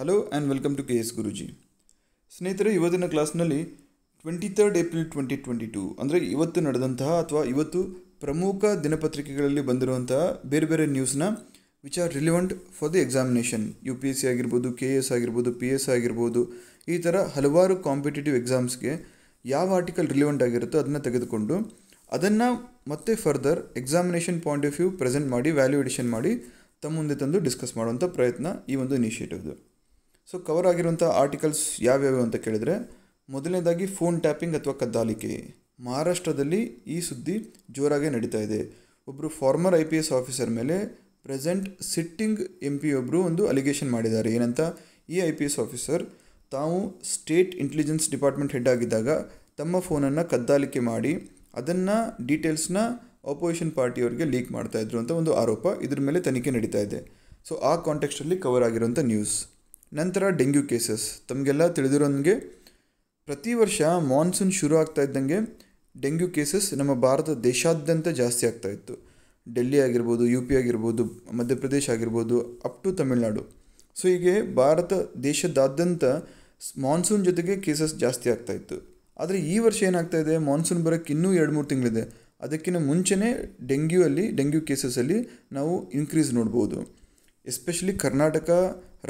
hello and welcome to K S Guruji ಸ್ನೇಹಿತರೆ ಇವತ್ತಿನ ಕ್ಲಾಸ್ನಲ್ಲಿ twenty third April twenty twenty two ಅಂದರೆ ಇವತ್ತು ನಡೆದಂತಹ ಅಥವಾ ಇವತ್ತು ಪ್ರಮುಖ ದಿನಪತ್ರಿಕೆಗಳಲ್ಲಿ ಬಂದಿರುವಂತಹ ಬೇರೆ ಬೇರೆ ನ್ಯೂಸ್ನ which are relevant for the examination U P S C ಆಗಿರ್ಬೋದು ಕೆ ಎಸ್ ಆಗಿರ್ಬೋದು ಪಿ ಎಸ್ ಆಗಿರ್ಬೋದು ಈ ಥರ ಹಲವಾರು ಕಾಂಪಿಟೇಟಿವ್ ಎಕ್ಸಾಮ್ಸ್ಗೆ ಯಾವ ಆರ್ಟಿಕಲ್ ರಿಲಿವೆಂಟ್ ಆಗಿರುತ್ತೋ ಅದನ್ನು ತೆಗೆದುಕೊಂಡು ಅದನ್ನು ಮತ್ತೆ further examination point of view present ಮಾಡಿ ವ್ಯಾಲ್ಯೂ ಎಡಿಷನ್ ಮಾಡಿ ತಮ್ಮ ಮುಂದೆ ತಂದು ಡಿಸ್ಕಸ್ ಮಾಡುವಂಥ ಪ್ರಯತ್ನ ಈ ಒಂದು ಇನಿಷಿಯೇಟಿವ್ದು ಸೊ ಕವರ್ ಆಗಿರುವಂಥ ಆರ್ಟಿಕಲ್ಸ್ ಯಾವ್ಯಾವು ಅಂತ ಕೇಳಿದರೆ ಮೊದಲನೇದಾಗಿ ಫೋನ್ ಟ್ಯಾಪಿಂಗ್ ಅಥವಾ ಕದ್ದಾಲಿಕೆ ಮಹಾರಾಷ್ಟ್ರದಲ್ಲಿ ಈ ಸುದ್ದಿ ಜೋರಾಗೇ ನಡೀತಾ ಇದೆ ಒಬ್ಬರು former I P S officer ಮೇಲೆ ಪ್ರೆಸೆಂಟ್ ಸಿಟ್ಟಿಂಗ್ ಎಂ ಪಿ ಒಬ್ಬರು ಒಂದು ಅಲಿಗೇಷನ್ ಮಾಡಿದ್ದಾರೆ ಏನಂತ ಈ ಐ ಪಿ ಎಸ್ ಆಫೀಸರ್ ತಾವು ಸ್ಟೇಟ್ ಇಂಟೆಲಿಜೆನ್ಸ್ ಡಿಪಾರ್ಟ್ಮೆಂಟ್ ಹೆಡ್ ಆಗಿದ್ದಾಗ ತಮ್ಮ ಫೋನನ್ನು ಕದ್ದಾಲಿಕೆ ಮಾಡಿ ಅದನ್ನು ಡೀಟೇಲ್ಸ್ನ ಆಪೋಸಿಷನ್ ಪಾರ್ಟಿಯವರಿಗೆ ಲೀಕ್ ಮಾಡ್ತಾಯಿದ್ರು ಅಂತ ಒಂದು ಆರೋಪ ಇದ್ರ ಮೇಲೆ ತನಿಖೆ ನಡೀತಾ ಇದೆ ಸೊ ಆ ಕಾಂಟೆಕ್ಸ್ಟಲ್ಲಿ ಕವರ್ ಆಗಿರುವಂಥ ನ್ಯೂಸ್ ನಂತರ ಡೆಂಗ್ಯೂ ಕೇಸಸ್ ತಮಗೆಲ್ಲ ತಿಳಿದಿರೋಂಗೆ ಪ್ರತಿ ವರ್ಷ ಮಾನ್ಸೂನ್ ಶುರು ಆಗ್ತಾ ಇದ್ದಂಗೆ ಡೆಂಗ್ಯೂ ಕೇಸಸ್ ನಮ್ಮ ಭಾರತ ದೇಶಾದ್ಯಂತ ಜಾಸ್ತಿ ಆಗ್ತಾ ಇತ್ತು ಡೆಲ್ಲಿ ಆಗಿರ್ಬೋದು ಯು ಪಿ ಆಗಿರ್ಬೋದು ಮಧ್ಯಪ್ರದೇಶ ಆಗಿರ್ಬೋದು ಅಪ್ ಟು ತಮಿಳ್ನಾಡು ಸೊ ಹೀಗೆ ಭಾರತ ದೇಶದಾದ್ಯಂತ ಮಾನ್ಸೂನ್ ಜೊತೆಗೆ ಕೇಸಸ್ ಜಾಸ್ತಿ ಆಗ್ತಾ ಇತ್ತು ಆದರೆ ಈ ವರ್ಷ ಏನಾಗ್ತಾ ಇದೆ ಮಾನ್ಸೂನ್ ಬರೋಕ್ಕೆ ಇನ್ನೂ ಎರಡು ಮೂರು ತಿಂಗಳಿದೆ ಅದಕ್ಕಿಂತ ಮುಂಚೆನೇ ಡೆಂಗ್ಯೂ ಅಲ್ಲಿ ಡೆಂಗ್ಯೂ ಕೇಸಸ್ಸಲ್ಲಿ ನಾವು ಇನ್ಕ್ರೀಸ್ ನೋಡ್ಬೋದು ಎಸ್ಪೆಷಲಿ ಕರ್ನಾಟಕ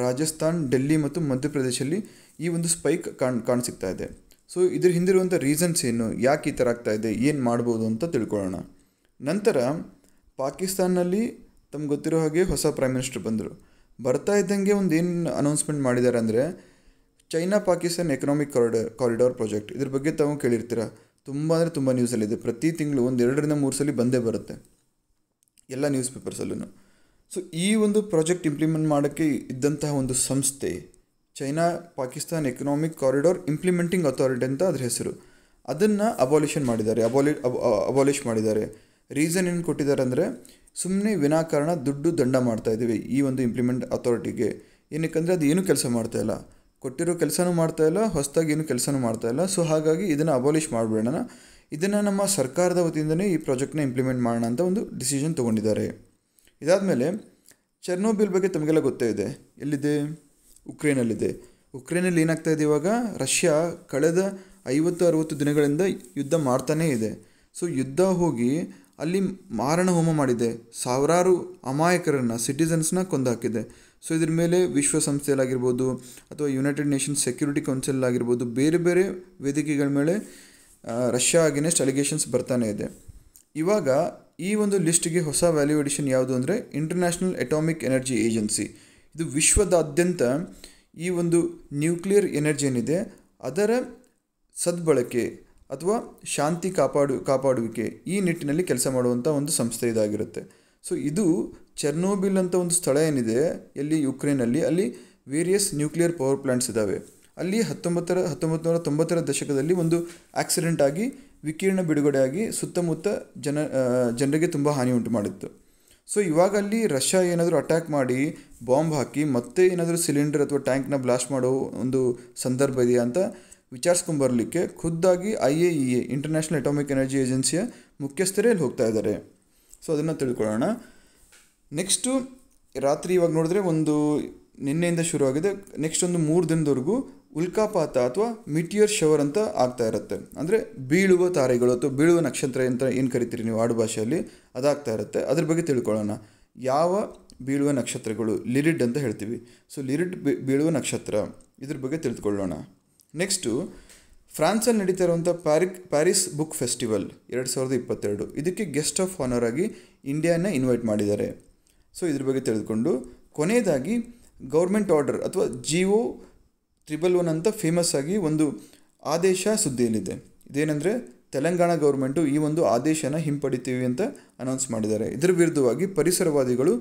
ರಾಜಸ್ಥಾನ್ ಡೆಲ್ಲಿ ಮತ್ತು ಮಧ್ಯಪ್ರದೇಶಲ್ಲಿ ಈ ಒಂದು ಸ್ಪೈಕ್ ಕಾಣ್ ಕಾಣಿಸ್ತಾ ಇದೆ ಸೊ ಇದ್ರ ಹಿಂದಿರುವಂಥ ರೀಸನ್ಸ್ ಏನು ಯಾಕೆ ಈ ಥರ ಆಗ್ತಾ ಇದೆ ಏನು ಮಾಡ್ಬೋದು ಅಂತ ತಿಳ್ಕೊಳ್ಳೋಣ ನಂತರ ಪಾಕಿಸ್ತಾನಲ್ಲಿ ತಮ್ಗೆ ಗೊತ್ತಿರೋ ಹಾಗೆ ಹೊಸ ಪ್ರೈಮ್ ಮಿನಿಸ್ಟರ್ ಬಂದರು ಬರ್ತಾ ಇದ್ದಂಗೆ ಒಂದು ಏನು ಅನೌನ್ಸ್ಮೆಂಟ್ ಮಾಡಿದ್ದಾರೆ ಅಂದರೆ China Pakistan economic corridor corridor project ಇದ್ರ ಬಗ್ಗೆ ತಾವು ಕೇಳಿರ್ತೀರ ತುಂಬ ಅಂದರೆ ತುಂಬ ನ್ಯೂಸಲ್ಲಿದೆ ಪ್ರತಿ ತಿಂಗಳು ಒಂದು ಎರಡರಿಂದ ಮೂರು ಸಲ ಬಂದೇ ಬರುತ್ತೆ ಎಲ್ಲ ನ್ಯೂಸ್ ಪೇಪರ್ಸಲ್ಲೂ ಸೊ ಈ ಒಂದು ಪ್ರಾಜೆಕ್ಟ್ ಇಂಪ್ಲಿಮೆಂಟ್ ಮಾಡೋಕ್ಕೆ ಇದ್ದಂತಹ ಒಂದು ಸಂಸ್ಥೆ China Pakistan economic corridor implementing authority ಅಂತ ಅದ್ರ ಹೆಸರು ಅದನ್ನು ಅಬಾಲಿಷನ್ ಮಾಡಿದ್ದಾರೆ ಅಬಾಲಿ ಅಬಾಲಿಷ್ ಮಾಡಿದ್ದಾರೆ ರೀಸನ್ ಏನು ಕೊಟ್ಟಿದ್ದಾರೆ ಅಂದರೆ ಸುಮ್ಮನೆ ವಿನಾಕಾರಣ ದುಡ್ಡು ದಂಡ ಮಾಡ್ತಾ ಇದ್ದೀವಿ ಈ ಒಂದು ಇಂಪ್ಲಿಮೆಂಟ್ ಅಥಾರಿಟಿಗೆ ಏನಕ್ಕೆಂದರೆ ಅದು ಏನೂ ಕೆಲಸ ಮಾಡ್ತಾಯಿಲ್ಲ ಕೊಟ್ಟಿರೋ ಕೆಲಸನೂ ಇಲ್ಲ ಹೊಸದಾಗಿ ಏನು ಕೆಲಸನೂ ಮಾಡ್ತಾಯಿಲ್ಲ ಸೊ ಹಾಗಾಗಿ ಇದನ್ನು ಅಬಾಲಿಷ್ ಮಾಡಿಬಿಡೋಣ ಇದನ್ನು ನಮ್ಮ ಸರ್ಕಾರದ ವತಿಯಿಂದನೇ ಈ ಪ್ರಾಜೆಕ್ಟ್ನ ಇಂಪ್ಲಿಮೆಂಟ್ ಮಾಡೋಣ ಅಂತ ಒಂದು ಡಿಸಿಷನ್ ತೊಗೊಂಡಿದ್ದಾರೆ ಇದಾದ ಮೇಲೆ ಚೆರ್ನೋಬಿಲ್ ಬಗ್ಗೆ ತಮಗೆಲ್ಲ ಗೊತ್ತೇ ಇದೆ ಎಲ್ಲಿದೆ ಉಕ್ರೇನಲ್ಲಿದೆ ಉಕ್ರೇನಲ್ಲಿ ಏನಾಗ್ತಾ ಇದೆ ಇವಾಗ ರಷ್ಯಾ ಕಳೆದ ಐವತ್ತು ಅರುವತ್ತು ದಿನಗಳಿಂದ ಯುದ್ಧ ಮಾಡ್ತಾನೇ ಇದೆ ಸೊ ಯುದ್ಧ ಹೋಗಿ ಅಲ್ಲಿ ಮಾರಣ ಹೋಮ ಮಾಡಿದೆ ಸಾವಿರಾರು ಅಮಾಯಕರನ್ನು ಸಿಟಿಸನ್ಸ್ನ ಕೊಂದಾಕಿದೆ ಸೊ ಇದ್ರ ಮೇಲೆ ವಿಶ್ವಸಂಸ್ಥೆಯಲ್ಲಾಗಿರ್ಬೋದು ಅಥವಾ ಯುನೈಟೆಡ್ ನೇಷನ್ಸ್ ಸೆಕ್ಯೂರಿಟಿ ಕೌನ್ಸಿಲ್ ಆಗಿರ್ಬೋದು ಬೇರೆ ಬೇರೆ ವೇದಿಕೆಗಳ ಮೇಲೆ ರಷ್ಯಾ ಅಗೇನೆಸ್ಟ್ ಅಲಿಗೇಷನ್ಸ್ ಬರ್ತಾನೆ ಇದೆ ಇವಾಗ ಈ ಒಂದು ಲಿಸ್ಟ್ಗೆ ಹೊಸ ವ್ಯಾಲ್ಯೂ ಅಡಿಷನ್ ಯಾವುದು ಅಂದರೆ ಇಂಟರ್ನ್ಯಾಷನಲ್ ಎಟಾಮಿಕ್ ಎನರ್ಜಿ ಏಜೆನ್ಸಿ ಇದು ವಿಶ್ವದಾದ್ಯಂತ ಈ ಒಂದು ನ್ಯೂಕ್ಲಿಯರ್ ಎನರ್ಜಿ ಏನಿದೆ ಅದರ ಸದ್ಬಳಕೆ ಅಥವಾ ಶಾಂತಿ ಕಾಪಾಡು ಕಾಪಾಡುವಿಕೆ ಈ ನಿಟ್ಟಿನಲ್ಲಿ ಕೆಲಸ ಮಾಡುವಂಥ ಒಂದು ಸಂಸ್ಥೆ ಇದಾಗಿರುತ್ತೆ ಸೊ ಇದು ಚೆರ್ನೋಬಿಲ್ ಅಂತ ಒಂದು ಸ್ಥಳ ಏನಿದೆ ಎಲ್ಲಿ ಯುಕ್ರೇನಲ್ಲಿ ಅಲ್ಲಿ ವೇರಿಯಸ್ ನ್ಯೂಕ್ಲಿಯರ್ ಪವರ್ ಪ್ಲಾಂಟ್ಸ್ ಇದ್ದಾವೆ ಅಲ್ಲಿ ಹತ್ತೊಂಬತ್ತರ ಹತ್ತೊಂಬತ್ತು ನೂರ ತೊಂಬತ್ತರ ದಶಕದಲ್ಲಿ ಒಂದು ಆಕ್ಸಿಡೆಂಟ್ ಆಗಿ ವಿಕಿರಣ ಬಿಡುಗಡೆಯಾಗಿ ಸುತ್ತಮುತ್ತ ಜನ ಜನರಿಗೆ ತುಂಬ ಹಾನಿ ಉಂಟು ಮಾಡಿತ್ತು ಸೊ ಇವಾಗ ಅಲ್ಲಿ ರಷ್ಯಾ ಏನಾದರೂ ಅಟ್ಯಾಕ್ ಮಾಡಿ ಬಾಂಬ್ ಹಾಕಿ ಮತ್ತೆ ಏನಾದರೂ ಸಿಲಿಂಡರ್ ಅಥವಾ ಟ್ಯಾಂಕ್ನ ಬ್ಲಾಸ್ಟ್ ಮಾಡೋ ಒಂದು ಸಂದರ್ಭ ಇದೆಯಾ ಅಂತ ವಿಚಾರಿಸ್ಕೊಂಬರಲಿಕ್ಕೆ ಖುದ್ದಾಗಿ I A E A international atomic energy ಏಜೆನ್ಸಿಯ ಮುಖ್ಯಸ್ಥರೇ ಅಲ್ಲಿ ಹೋಗ್ತಾ ಇದ್ದಾರೆ ಸೊ ಅದನ್ನು ತಿಳ್ಕೊಳ್ಳೋಣ ನೆಕ್ಸ್ಟು ರಾತ್ರಿ ಇವಾಗ ನೋಡಿದ್ರೆ ಒಂದು ನಿನ್ನೆಯಿಂದ ಶುರುವಾಗಿದೆ ನೆಕ್ಸ್ಟ್ ಒಂದು ಮೂರು ದಿನದವರೆಗೂ ಉಲ್ಕಾಪಾತ ಅಥವಾ ಮಿಟಿಯರ್ ಶವರ್ ಅಂತ ಆಗ್ತಾ ಇರುತ್ತೆ ಅಂದರೆ ಬೀಳುವ ತಾರೆಗಳು ಅಥವಾ ಬೀಳುವ ನಕ್ಷತ್ರ ಅಂತ ಏನು ಕರಿತೀರಿ ನೀವು ಆಡು ಭಾಷೆಯಲ್ಲಿ ಅದಾಗ್ತಾ ಇರುತ್ತೆ ಅದ್ರ ಬಗ್ಗೆ ತಿಳ್ಕೊಳ್ಳೋಣ ಯಾವ ಬೀಳುವ ನಕ್ಷತ್ರಗಳು ಲಿರಿಡ್ ಅಂತ ಹೇಳ್ತೀವಿ ಸೊ ಲಿರಿಡ್ ಬೀಳುವ ನಕ್ಷತ್ರ ಇದ್ರ ಬಗ್ಗೆ ತಿಳಿದುಕೊಳ್ಳೋಣ ನೆಕ್ಸ್ಟು ಫ್ರಾನ್ಸಲ್ಲಿ ನಡೀತಾ ಇರುವಂಥ ಪ್ಯಾರಿಕ್ ಪ್ಯಾರಿಸ್ ಬುಕ್ ಫೆಸ್ಟಿವಲ್ ಎರಡು ಸಾವಿರದ ಇಪ್ಪತ್ತೆರಡು ಇದಕ್ಕೆ ಗೆಸ್ಟ್ ಆಫ್ ಆನರ್ ಆಗಿ ಇಂಡಿಯಾನ ಇನ್ವೈಟ್ ಮಾಡಿದ್ದಾರೆ ಸೊ ಇದ್ರ ಬಗ್ಗೆ ತಿಳಿದುಕೊಂಡು ಕೊನೆಯದಾಗಿ ಗೌರ್ಮೆಂಟ್ ಆರ್ಡರ್ ಅಥವಾ ಜಿಒ ಟ್ರಿಬಲ್ ಒನ್ ಅಂತ ಫೇಮಸ್ ಆಗಿ ಒಂದು ಆದೇಶ ಸುದ್ದಿಯಲ್ಲಿದೆ ಇದೇನೆಂದರೆ ತೆಲಂಗಾಣ ಗೌರ್ಮೆಂಟು ಈ ಒಂದು ಆದೇಶನ ಹಿಂಪಡಿತೀವಿ ಅಂತ ಅನೌನ್ಸ್ ಮಾಡಿದ್ದಾರೆ ಇದರ ವಿರುದ್ಧವಾಗಿ ಪರಿಸರವಾದಿಗಳು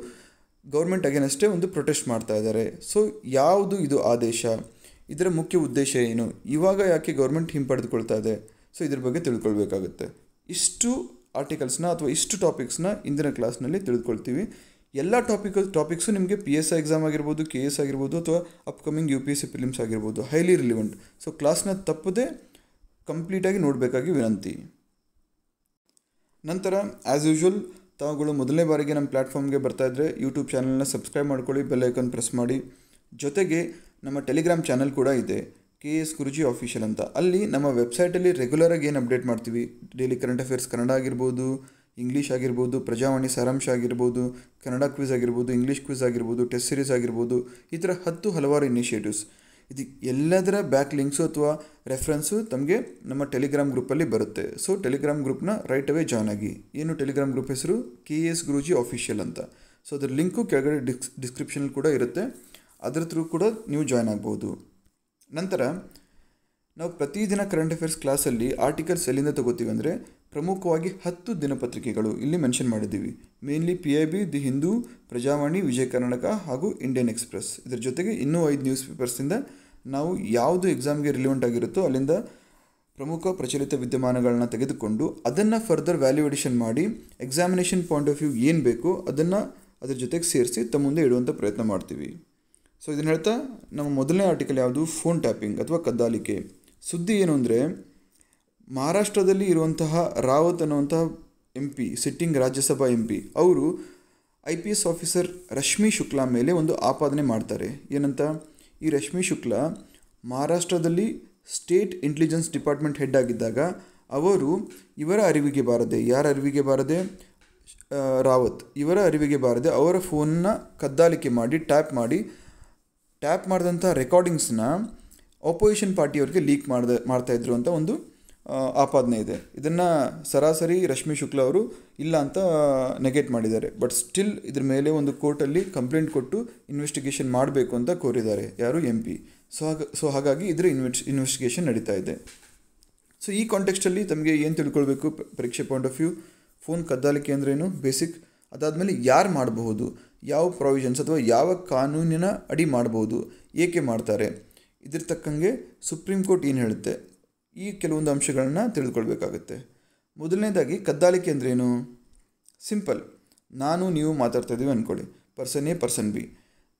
ಗೌರ್ಮೆಂಟ್ ಅಗೇನಷ್ಟೇ ಒಂದು ಪ್ರೊಟೆಸ್ಟ್ ಮಾಡ್ತಾ ಇದ್ದಾರೆ ಸೊ ಯಾವುದು ಇದು ಆದೇಶ ಇದರ ಮುಖ್ಯ ಉದ್ದೇಶ ಏನು ಇವಾಗ ಯಾಕೆ ಗೌರ್ಮೆಂಟ್ ಹಿಂಪಡೆದುಕೊಳ್ತಾ ಇದೆ ಸೊ ಇದ್ರ ಬಗ್ಗೆ ತಿಳ್ಕೊಳ್ಬೇಕಾಗುತ್ತೆ ಇಷ್ಟು ಆರ್ಟಿಕಲ್ಸ್ನ ಅಥವಾ ಇಷ್ಟು ಟಾಪಿಕ್ಸ್ನ ಇಂದಿನ ಕ್ಲಾಸ್ನಲ್ಲಿ ತಿಳ್ಕೊಳ್ತೀವಿ ಎಲ್ಲ ಟಾಪಿಕ್ ಟಾಪಿಕ್ಸು ನಿಮಗೆ ಪಿ ಎಸ್ ಎಕ್ಸಾಮ್ ಆಗಿರ್ಬೋದು ಕೆ ಎಸ್ ಆಗಿರ್ಬೋದು ಅಥವಾ upcoming U P S C prelims ಆಗಿರ್ಬೋದು ಹೈಲಿ ರಿಲಿವೆಂಟ್ ಸೊ ಕ್ಲಾಸ್ನ ತಪ್ಪದೆ ಕಂಪ್ಲೀಟಾಗಿ ನೋಡಬೇಕಾಗಿ ವಿನಂತಿ ನಂತರ ಆ್ಯಸ್ ಯೂಶ್ವಲ್ ತಾವುಗಳು ಮೊದಲನೇ ಬಾರಿಗೆ ನಮ್ಮ ಪ್ಲ್ಯಾಟ್ಫಾರ್ಮ್ಗೆ ಬರ್ತಾಯಿದ್ರೆ ಯೂಟ್ಯೂಬ್ ಚಾನಲ್ನ ಸಬ್ಸ್ಕ್ರೈಬ್ ಮಾಡ್ಕೊಳ್ಳಿ ಬೆಲ್ ಐಕನ್ ಪ್ರೆಸ್ ಮಾಡಿ ಜೊತೆಗೆ ನಮ್ಮ ಟೆಲಿಗ್ರಾಮ್ ಚಾನಲ್ ಕೂಡ ಇದೆ ಕೆ ಎಸ್ ಗುರುಜಿ ಆಫೀಷಿಯಲ್ ಅಂತ ಅಲ್ಲಿ ನಮ್ಮ ವೆಬ್ಸೈಟಲ್ಲಿ ರೆಗ್ಯುಲರಾಗಿ ಏನು ಅಪ್ಡೇಟ್ ಮಾಡ್ತೀವಿ ಡೈಲಿ ಕರೆಂಟ್ ಅಫೇರ್ಸ್ ಕನ್ನಡ ಆಗಿರ್ಬೋದು ಇಂಗ್ಲೀಷ್ ಆಗಿರ್ಬೋದು ಪ್ರಜಾವಾಣಿ ಸಾರಾಂಶ ಆಗಿರ್ಬೋದು ಕನ್ನಡ ಕ್ವಿಝ್ ಆಗಿರ್ಬೋದು ಇಂಗ್ಲೀಷ್ ಕ್ವಿಝ್ ಆಗಿರ್ಬೋದು ಟೆಸ್ಟ್ ಸೀರೀಸ್ ಆಗಿರ್ಬೋದು ಈ ಥರ ಹತ್ತು ಹಲವಾರು ಇನಿಷಿಯೇಟಿವ್ಸ್ ಇದು ಎಲ್ಲದರ ಬ್ಯಾಕ್ ಲಿಂಕ್ಸು ಅಥವಾ ರೆಫರೆನ್ಸು ತಮಗೆ ನಮ್ಮ ಟೆಲಿಗ್ರಾಮ್ ಗ್ರೂಪಲ್ಲಿ ಬರುತ್ತೆ ಸೊ ಟೆಲಿಗ್ರಾಮ್ ಗ್ರೂಪ್ನ ರೈಟ್ ಅವೇ ಜಾಯ್ನ್ ಆಗಿ ಏನು ಟೆಲಿಗ್ರಾಮ್ ಗ್ರೂಪ್ ಹೆಸರು ಕೆ ಎಸ್ ಗುರುಜಿ ಆಫಿಷಿಯಲ್ ಅಂತ ಸೊ ಅದ್ರ ಲಿಂಕು ಕೆಳಗಡೆ ಡಿಸ್ ಡಿಸ್ಕ್ರಿಪ್ಷನ್ ಕೂಡ ಇರುತ್ತೆ ಅದರ ಥ್ರೂ ಕೂಡ ನೀವು ಜಾಯ್ನ್ ಆಗ್ಬೋದು ನಂತರ ನಾವು ಪ್ರತಿದಿನ ಕರೆಂಟ್ ಅಫೇರ್ಸ್ ಕ್ಲಾಸಲ್ಲಿ ಆರ್ಟಿಕಲ್ಸ್ ಎಲ್ಲಿಂದ ತಗೋತೀವಿ ಅಂದರೆ ಪ್ರಮುಖವಾಗಿ ಹತ್ತು ದಿನಪತ್ರಿಕೆಗಳು ಇಲ್ಲಿ ಮೆನ್ಷನ್ ಮಾಡಿದ್ದೀವಿ mainly P I B the Hindu Prajavani Vijaya Karnataka ಹಾಗೂ ಇಂಡಿಯನ್ ಎಕ್ಸ್ಪ್ರೆಸ್ ಇದರ ಜೊತೆಗೆ ಇನ್ನೂ ಐದು ನ್ಯೂಸ್ ಪೇಪರ್ಸಿಂದ ನಾವು ಯಾವುದು ಎಕ್ಸಾಮ್ಗೆ ರಿಲಿವೆಂಟ್ ಆಗಿರುತ್ತೋ ಅಲ್ಲಿಂದ ಪ್ರಮುಖ ಪ್ರಚಲಿತ ವಿದ್ಯಮಾನಗಳನ್ನ ತೆಗೆದುಕೊಂಡು ಅದನ್ನು ಫರ್ದರ್ ವ್ಯಾಲ್ಯೂಯೇಷನ್ ಮಾಡಿ ಎಕ್ಸಾಮಿನೇಷನ್ ಪಾಯಿಂಟ್ ಆಫ್ ವ್ಯೂ ಏನು ಬೇಕೋ ಅದನ್ನು ಅದ್ರ ಜೊತೆಗೆ ಸೇರಿಸಿ ತಮ್ಮ ಮುಂದೆ ಇಡುವಂಥ ಪ್ರಯತ್ನ ಮಾಡ್ತೀವಿ ಸೊ ಇದನ್ನು ಹೇಳ್ತಾ ನಮ್ಮ ಮೊದಲನೇ ಆರ್ಟಿಕಲ್ ಯಾವುದು ಫೋನ್ ಟ್ಯಾಪಿಂಗ್ ಅಥವಾ ಕದ್ದಾಲಿಕೆ ಸುದ್ದಿ ಏನು ಅಂದರೆ ಮಹಾರಾಷ್ಟ್ರದಲ್ಲಿ ಇರುವಂತಹ ರಾವತ್ ಅನ್ನುವಂತಹ M P sitting Rajya Sabha M P ಅವರು I P S officer Rashmi Shukla ಮೇಲೆ ಒಂದು ಆಪಾದನೆ ಮಾಡ್ತಾರೆ ಏನಂತ ಈ ರಶ್ಮಿ ಶುಕ್ಲಾ ಮಹಾರಾಷ್ಟ್ರದಲ್ಲಿ ಸ್ಟೇಟ್ ಇಂಟೆಲಿಜೆನ್ಸ್ ಡಿಪಾರ್ಟ್ಮೆಂಟ್ ಹೆಡ್ ಆಗಿದ್ದಾಗ ಅವರು ಇವರ ಅರಿವಿಗೆ ಬಾರದೆ ಯಾರ ಅರಿವಿಗೆ ಬಾರದೆ ರಾವತ್ ಇವರ ಅರಿವಿಗೆ ಬಾರದೆ ಅವರ ಫೋನ್ನ ಕದ್ದಾಲಿಕೆ ಮಾಡಿ ಟ್ಯಾಪ್ ಮಾಡಿ ಟ್ಯಾಪ್ ಮಾಡಿದಂಥ ರೆಕಾರ್ಡಿಂಗ್ಸನ್ನ ಆಪೋಸಿಷನ್ ಪಾರ್ಟಿಯವ್ರಿಗೆ ಲೀಕ್ ಮಾಡ್ತಾ ಮಾಡ್ತಾಯಿದ್ರು ಅಂತ ಒಂದು ಆಪಾದನೆ ಇದೆ ಇದನ್ನು ಸರಾಸರಿ ರಶ್ಮಿ ಶುಕ್ಲಾ ಅವರು ಇಲ್ಲ ಅಂತ ನೆಗೆಟ್ ಮಾಡಿದ್ದಾರೆ ಬಟ್ ಸ್ಟಿಲ್ ಇದ್ರ ಮೇಲೆ ಒಂದು ಕೋರ್ಟಲ್ಲಿ ಕಂಪ್ಲೇಂಟ್ ಕೊಟ್ಟು ಇನ್ವೆಸ್ಟಿಗೇಷನ್ ಮಾಡಬೇಕು ಅಂತ ಕೋರಿದ್ದಾರೆ ಯಾರು ಎಂ ಪಿ ಸೊ ಹಾಗ ಸೊ ಹಾಗಾಗಿ ಇದರ ಇನ್ವೆಸ್ಟ್ ಇನ್ವೆಸ್ಟಿಗೇಷನ್ ನಡೀತಾ ಇದೆ ಸೊ ಈ ಕಾಂಟೆಕ್ಸ್ಟಲ್ಲಿ ತಮಗೆ ಏನು ತಿಳ್ಕೊಳ್ಬೇಕು ಪರೀಕ್ಷೆ ಪಾಯಿಂಟ್ ಆಫ್ ವ್ಯೂ ಫೋನ್ ಕದ್ದಾಲಿಕೆ ಅಂದ್ರೇನು ಬೇಸಿಕ್ ಅದಾದಮೇಲೆ ಯಾರು ಮಾಡಬಹುದು ಯಾವ ಪ್ರಾವಿಷನ್ಸ್ ಅಥವಾ ಯಾವ ಕಾನೂನಿನ ಅಡಿ ಮಾಡಬಹುದು ಏಕೆ ಮಾಡ್ತಾರೆ ಇದ್ರ ತಕ್ಕಂಗೆ ಸುಪ್ರೀಂ ಕೋರ್ಟ್ ಏನು ಹೇಳುತ್ತೆ ಈ ಕೆಲವೊಂದು ಅಂಶಗಳನ್ನು ತಿಳಿದುಕೊಳ್ಬೇಕಾಗುತ್ತೆ ಮೊದಲನೇದಾಗಿ ಕದ್ದಾಲಿಕೆ ಅಂದ್ರೇನು ಸಿಂಪಲ್ ನಾನು ನೀವು ಮಾತಾಡ್ತಾ ಇದ್ದೀವಿ ಅಂದ್ಕೊಳ್ಳಿ ಪರ್ಸನ್ ಎ ಪರ್ಸನ್ ಬಿ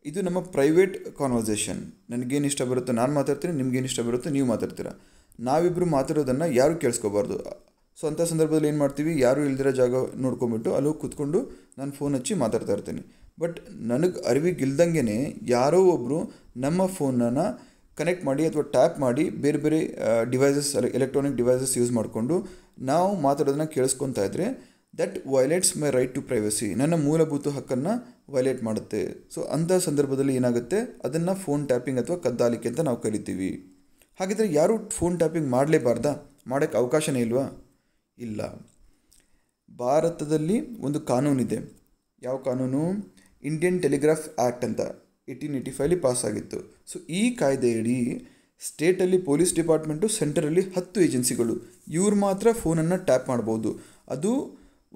ಇದು ನಮ್ಮ ಪ್ರೈವೇಟ್ ಕಾನ್ವರ್ಸೇಷನ್ ನನಗೇನು ಇಷ್ಟ ಬರುತ್ತೋ ನಾನು ಮಾತಾಡ್ತೀನಿ ನಿಮ್ಗೇನು ಇಷ್ಟ ಬರುತ್ತೋ ನೀವು ಮಾತಾಡ್ತೀರಾ ನಾವಿಬ್ಬರು ಮಾತಾಡೋದನ್ನು ಯಾರು ಕೇಳಿಸ್ಕೋಬಾರ್ದು ಸೊ ಅಂಥ ಸಂದರ್ಭದಲ್ಲಿ ಏನು ಮಾಡ್ತೀವಿ ಯಾರೂ ಇಲ್ದಿರೋ ಜಾಗ ನೋಡ್ಕೊಂಬಿಟ್ಟು ಅಲ್ಲಿ ಕೂತ್ಕೊಂಡು ನಾನು ಫೋನ್ ಹಚ್ಚಿ ಮಾತಾಡ್ತಾ ಇರ್ತೀನಿ ಬಟ್ ನನಗೆ ಅರಿವಿಗಿಲ್ದಂಗೆ ಯಾರೋ ಒಬ್ಬರು ನಮ್ಮ ಫೋನನ್ನು ಕನೆಕ್ಟ್ ಮಾಡಿ ಅಥವಾ ಟ್ಯಾಪ್ ಮಾಡಿ ಬೇರೆ ಬೇರೆ ಡಿವೈಸಸ್ ಎಲೆಕ್ಟ್ರಾನಿಕ್ ಡಿವೈಸಸ್ ಯೂಸ್ ಮಾಡಿಕೊಂಡು ನಾವು ಮಾತಾಡೋದನ್ನ ಕೇಳಿಸ್ಕೊತಾ ಇದ್ದರೆ that violates my right to privacy ನನ್ನ ಮೂಲಭೂತ ಹಕ್ಕನ್ನು ವೈಲೇಟ್ ಮಾಡುತ್ತೆ ಸೊ ಅಂಥ ಸಂದರ್ಭದಲ್ಲಿ ಏನಾಗುತ್ತೆ ಅದನ್ನು ಫೋನ್ ಟ್ಯಾಪಿಂಗ್ ಅಥವಾ ಕದ್ದಾಲಿಕೆ ಅಂತ ನಾವು ಕರಿತೀವಿ ಹಾಗಿದ್ರೆ ಯಾರೂ ಫೋನ್ ಟ್ಯಾಪಿಂಗ್ ಮಾಡಲೇಬಾರ್ದಾ ಮಾಡೋಕ್ಕೆ ಅವಕಾಶನೇ ಇಲ್ವಾ ಇಲ್ಲ ಭಾರತದಲ್ಲಿ ಒಂದು ಕಾನೂನಿದೆ ಯಾವ ಕಾನೂನು ಇಂಡಿಯನ್ ಟೆಲಿಗ್ರಾಫ್ ಆ್ಯಕ್ಟ್ ಅಂತ ಏಯ್ಟೀನ್ ಏಯ್ಟಿ ಫೈವಲ್ಲಿ ಪಾಸಾಗಿತ್ತು ಸೊ ಈ ಕಾಯ್ದೆಯಡಿ ಸ್ಟೇಟಲ್ಲಿ ಪೊಲೀಸ್ ಡಿಪಾರ್ಟ್ಮೆಂಟು ಸೆಂಟ್ರಲ್ಲಿ ಹತ್ತು ಏಜೆನ್ಸಿಗಳು ಇವ್ರು ಮಾತ್ರ ಫೋನನ್ನು ಟ್ಯಾಪ್ ಮಾಡ್ಬೋದು ಅದು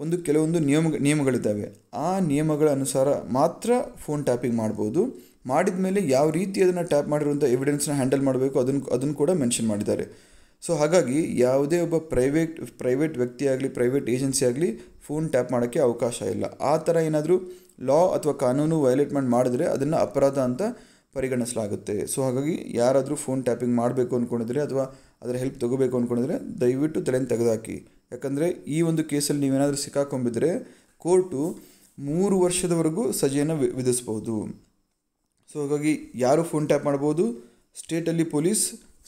ಒಂದು ಕೆಲವೊಂದು ನಿಯಮ ನಿಯಮಗಳಿದ್ದಾವೆ ಆ ನಿಯಮಗಳ ಅನುಸಾರ ಮಾತ್ರ ಫೋನ್ ಟ್ಯಾಪಿಂಗ್ ಮಾಡ್ಬೋದು ಮಾಡಿದ ಮೇಲೆ ಯಾವ ರೀತಿ ಅದನ್ನು ಟ್ಯಾಪ್ ಮಾಡಿರುವಂಥ ಎವಿಡೆನ್ಸ್ನ ಹ್ಯಾಂಡಲ್ ಮಾಡಬೇಕು ಅದನ್ನು ಅದನ್ನು ಕೂಡ ಮೆನ್ಷನ್ ಮಾಡಿದ್ದಾರೆ ಸೊ ಹಾಗಾಗಿ ಯಾವುದೇ ಒಬ್ಬ ಪ್ರೈವೇಟ್ ಪ್ರೈವೇಟ್ ವ್ಯಕ್ತಿ ಆಗಲಿ ಪ್ರೈವೇಟ್ ಏಜೆನ್ಸಿ ಆಗಲಿ ಫೋನ್ ಟ್ಯಾಪ್ ಮಾಡೋಕ್ಕೆ ಅವಕಾಶ ಇಲ್ಲ ಆ ಥರ ಏನಾದರೂ ಲಾ ಅಥವಾ ಕಾನೂನು ಮಾಡಿ ಮಾಡಿದ್ರೆ ಅದನ್ನು ಅಪರಾಧ ಅಂತ ಪರಿಗಣಿಸಲಾಗುತ್ತೆ ಸೊ ಹಾಗಾಗಿ ಯಾರಾದರೂ ಫೋನ್ ಟ್ಯಾಪಿಂಗ್ ಮಾಡಬೇಕು ಅಂದ್ಕೊಂಡಿದ್ರೆ ಅಥವಾ ಅದರ ಹೆಲ್ಪ್ ತೊಗೋಬೇಕು ಅಂದ್ಕೊಂಡಿದ್ರೆ ದಯವಿಟ್ಟು ತಲೆಯನ್ನು ತೆಗೆದಾಕಿ ಯಾಕಂದರೆ ಈ ಒಂದು ಕೇಸಲ್ಲಿ ನೀವೇನಾದರೂ ಸಿಕ್ಕಾಕೊಂಬಿದ್ರೆ ಕೋರ್ಟು ಮೂರು ವರ್ಷದವರೆಗೂ ಸಜೆಯನ್ನು ವಿಧಿಸ್ಬೋದು ಸೊ ಹಾಗಾಗಿ ಯಾರು ಫೋನ್ ಟ್ಯಾಪ್ ಮಾಡ್ಬೋದು ಸ್ಟೇಟಲ್ಲಿ ಪೊಲೀಸ್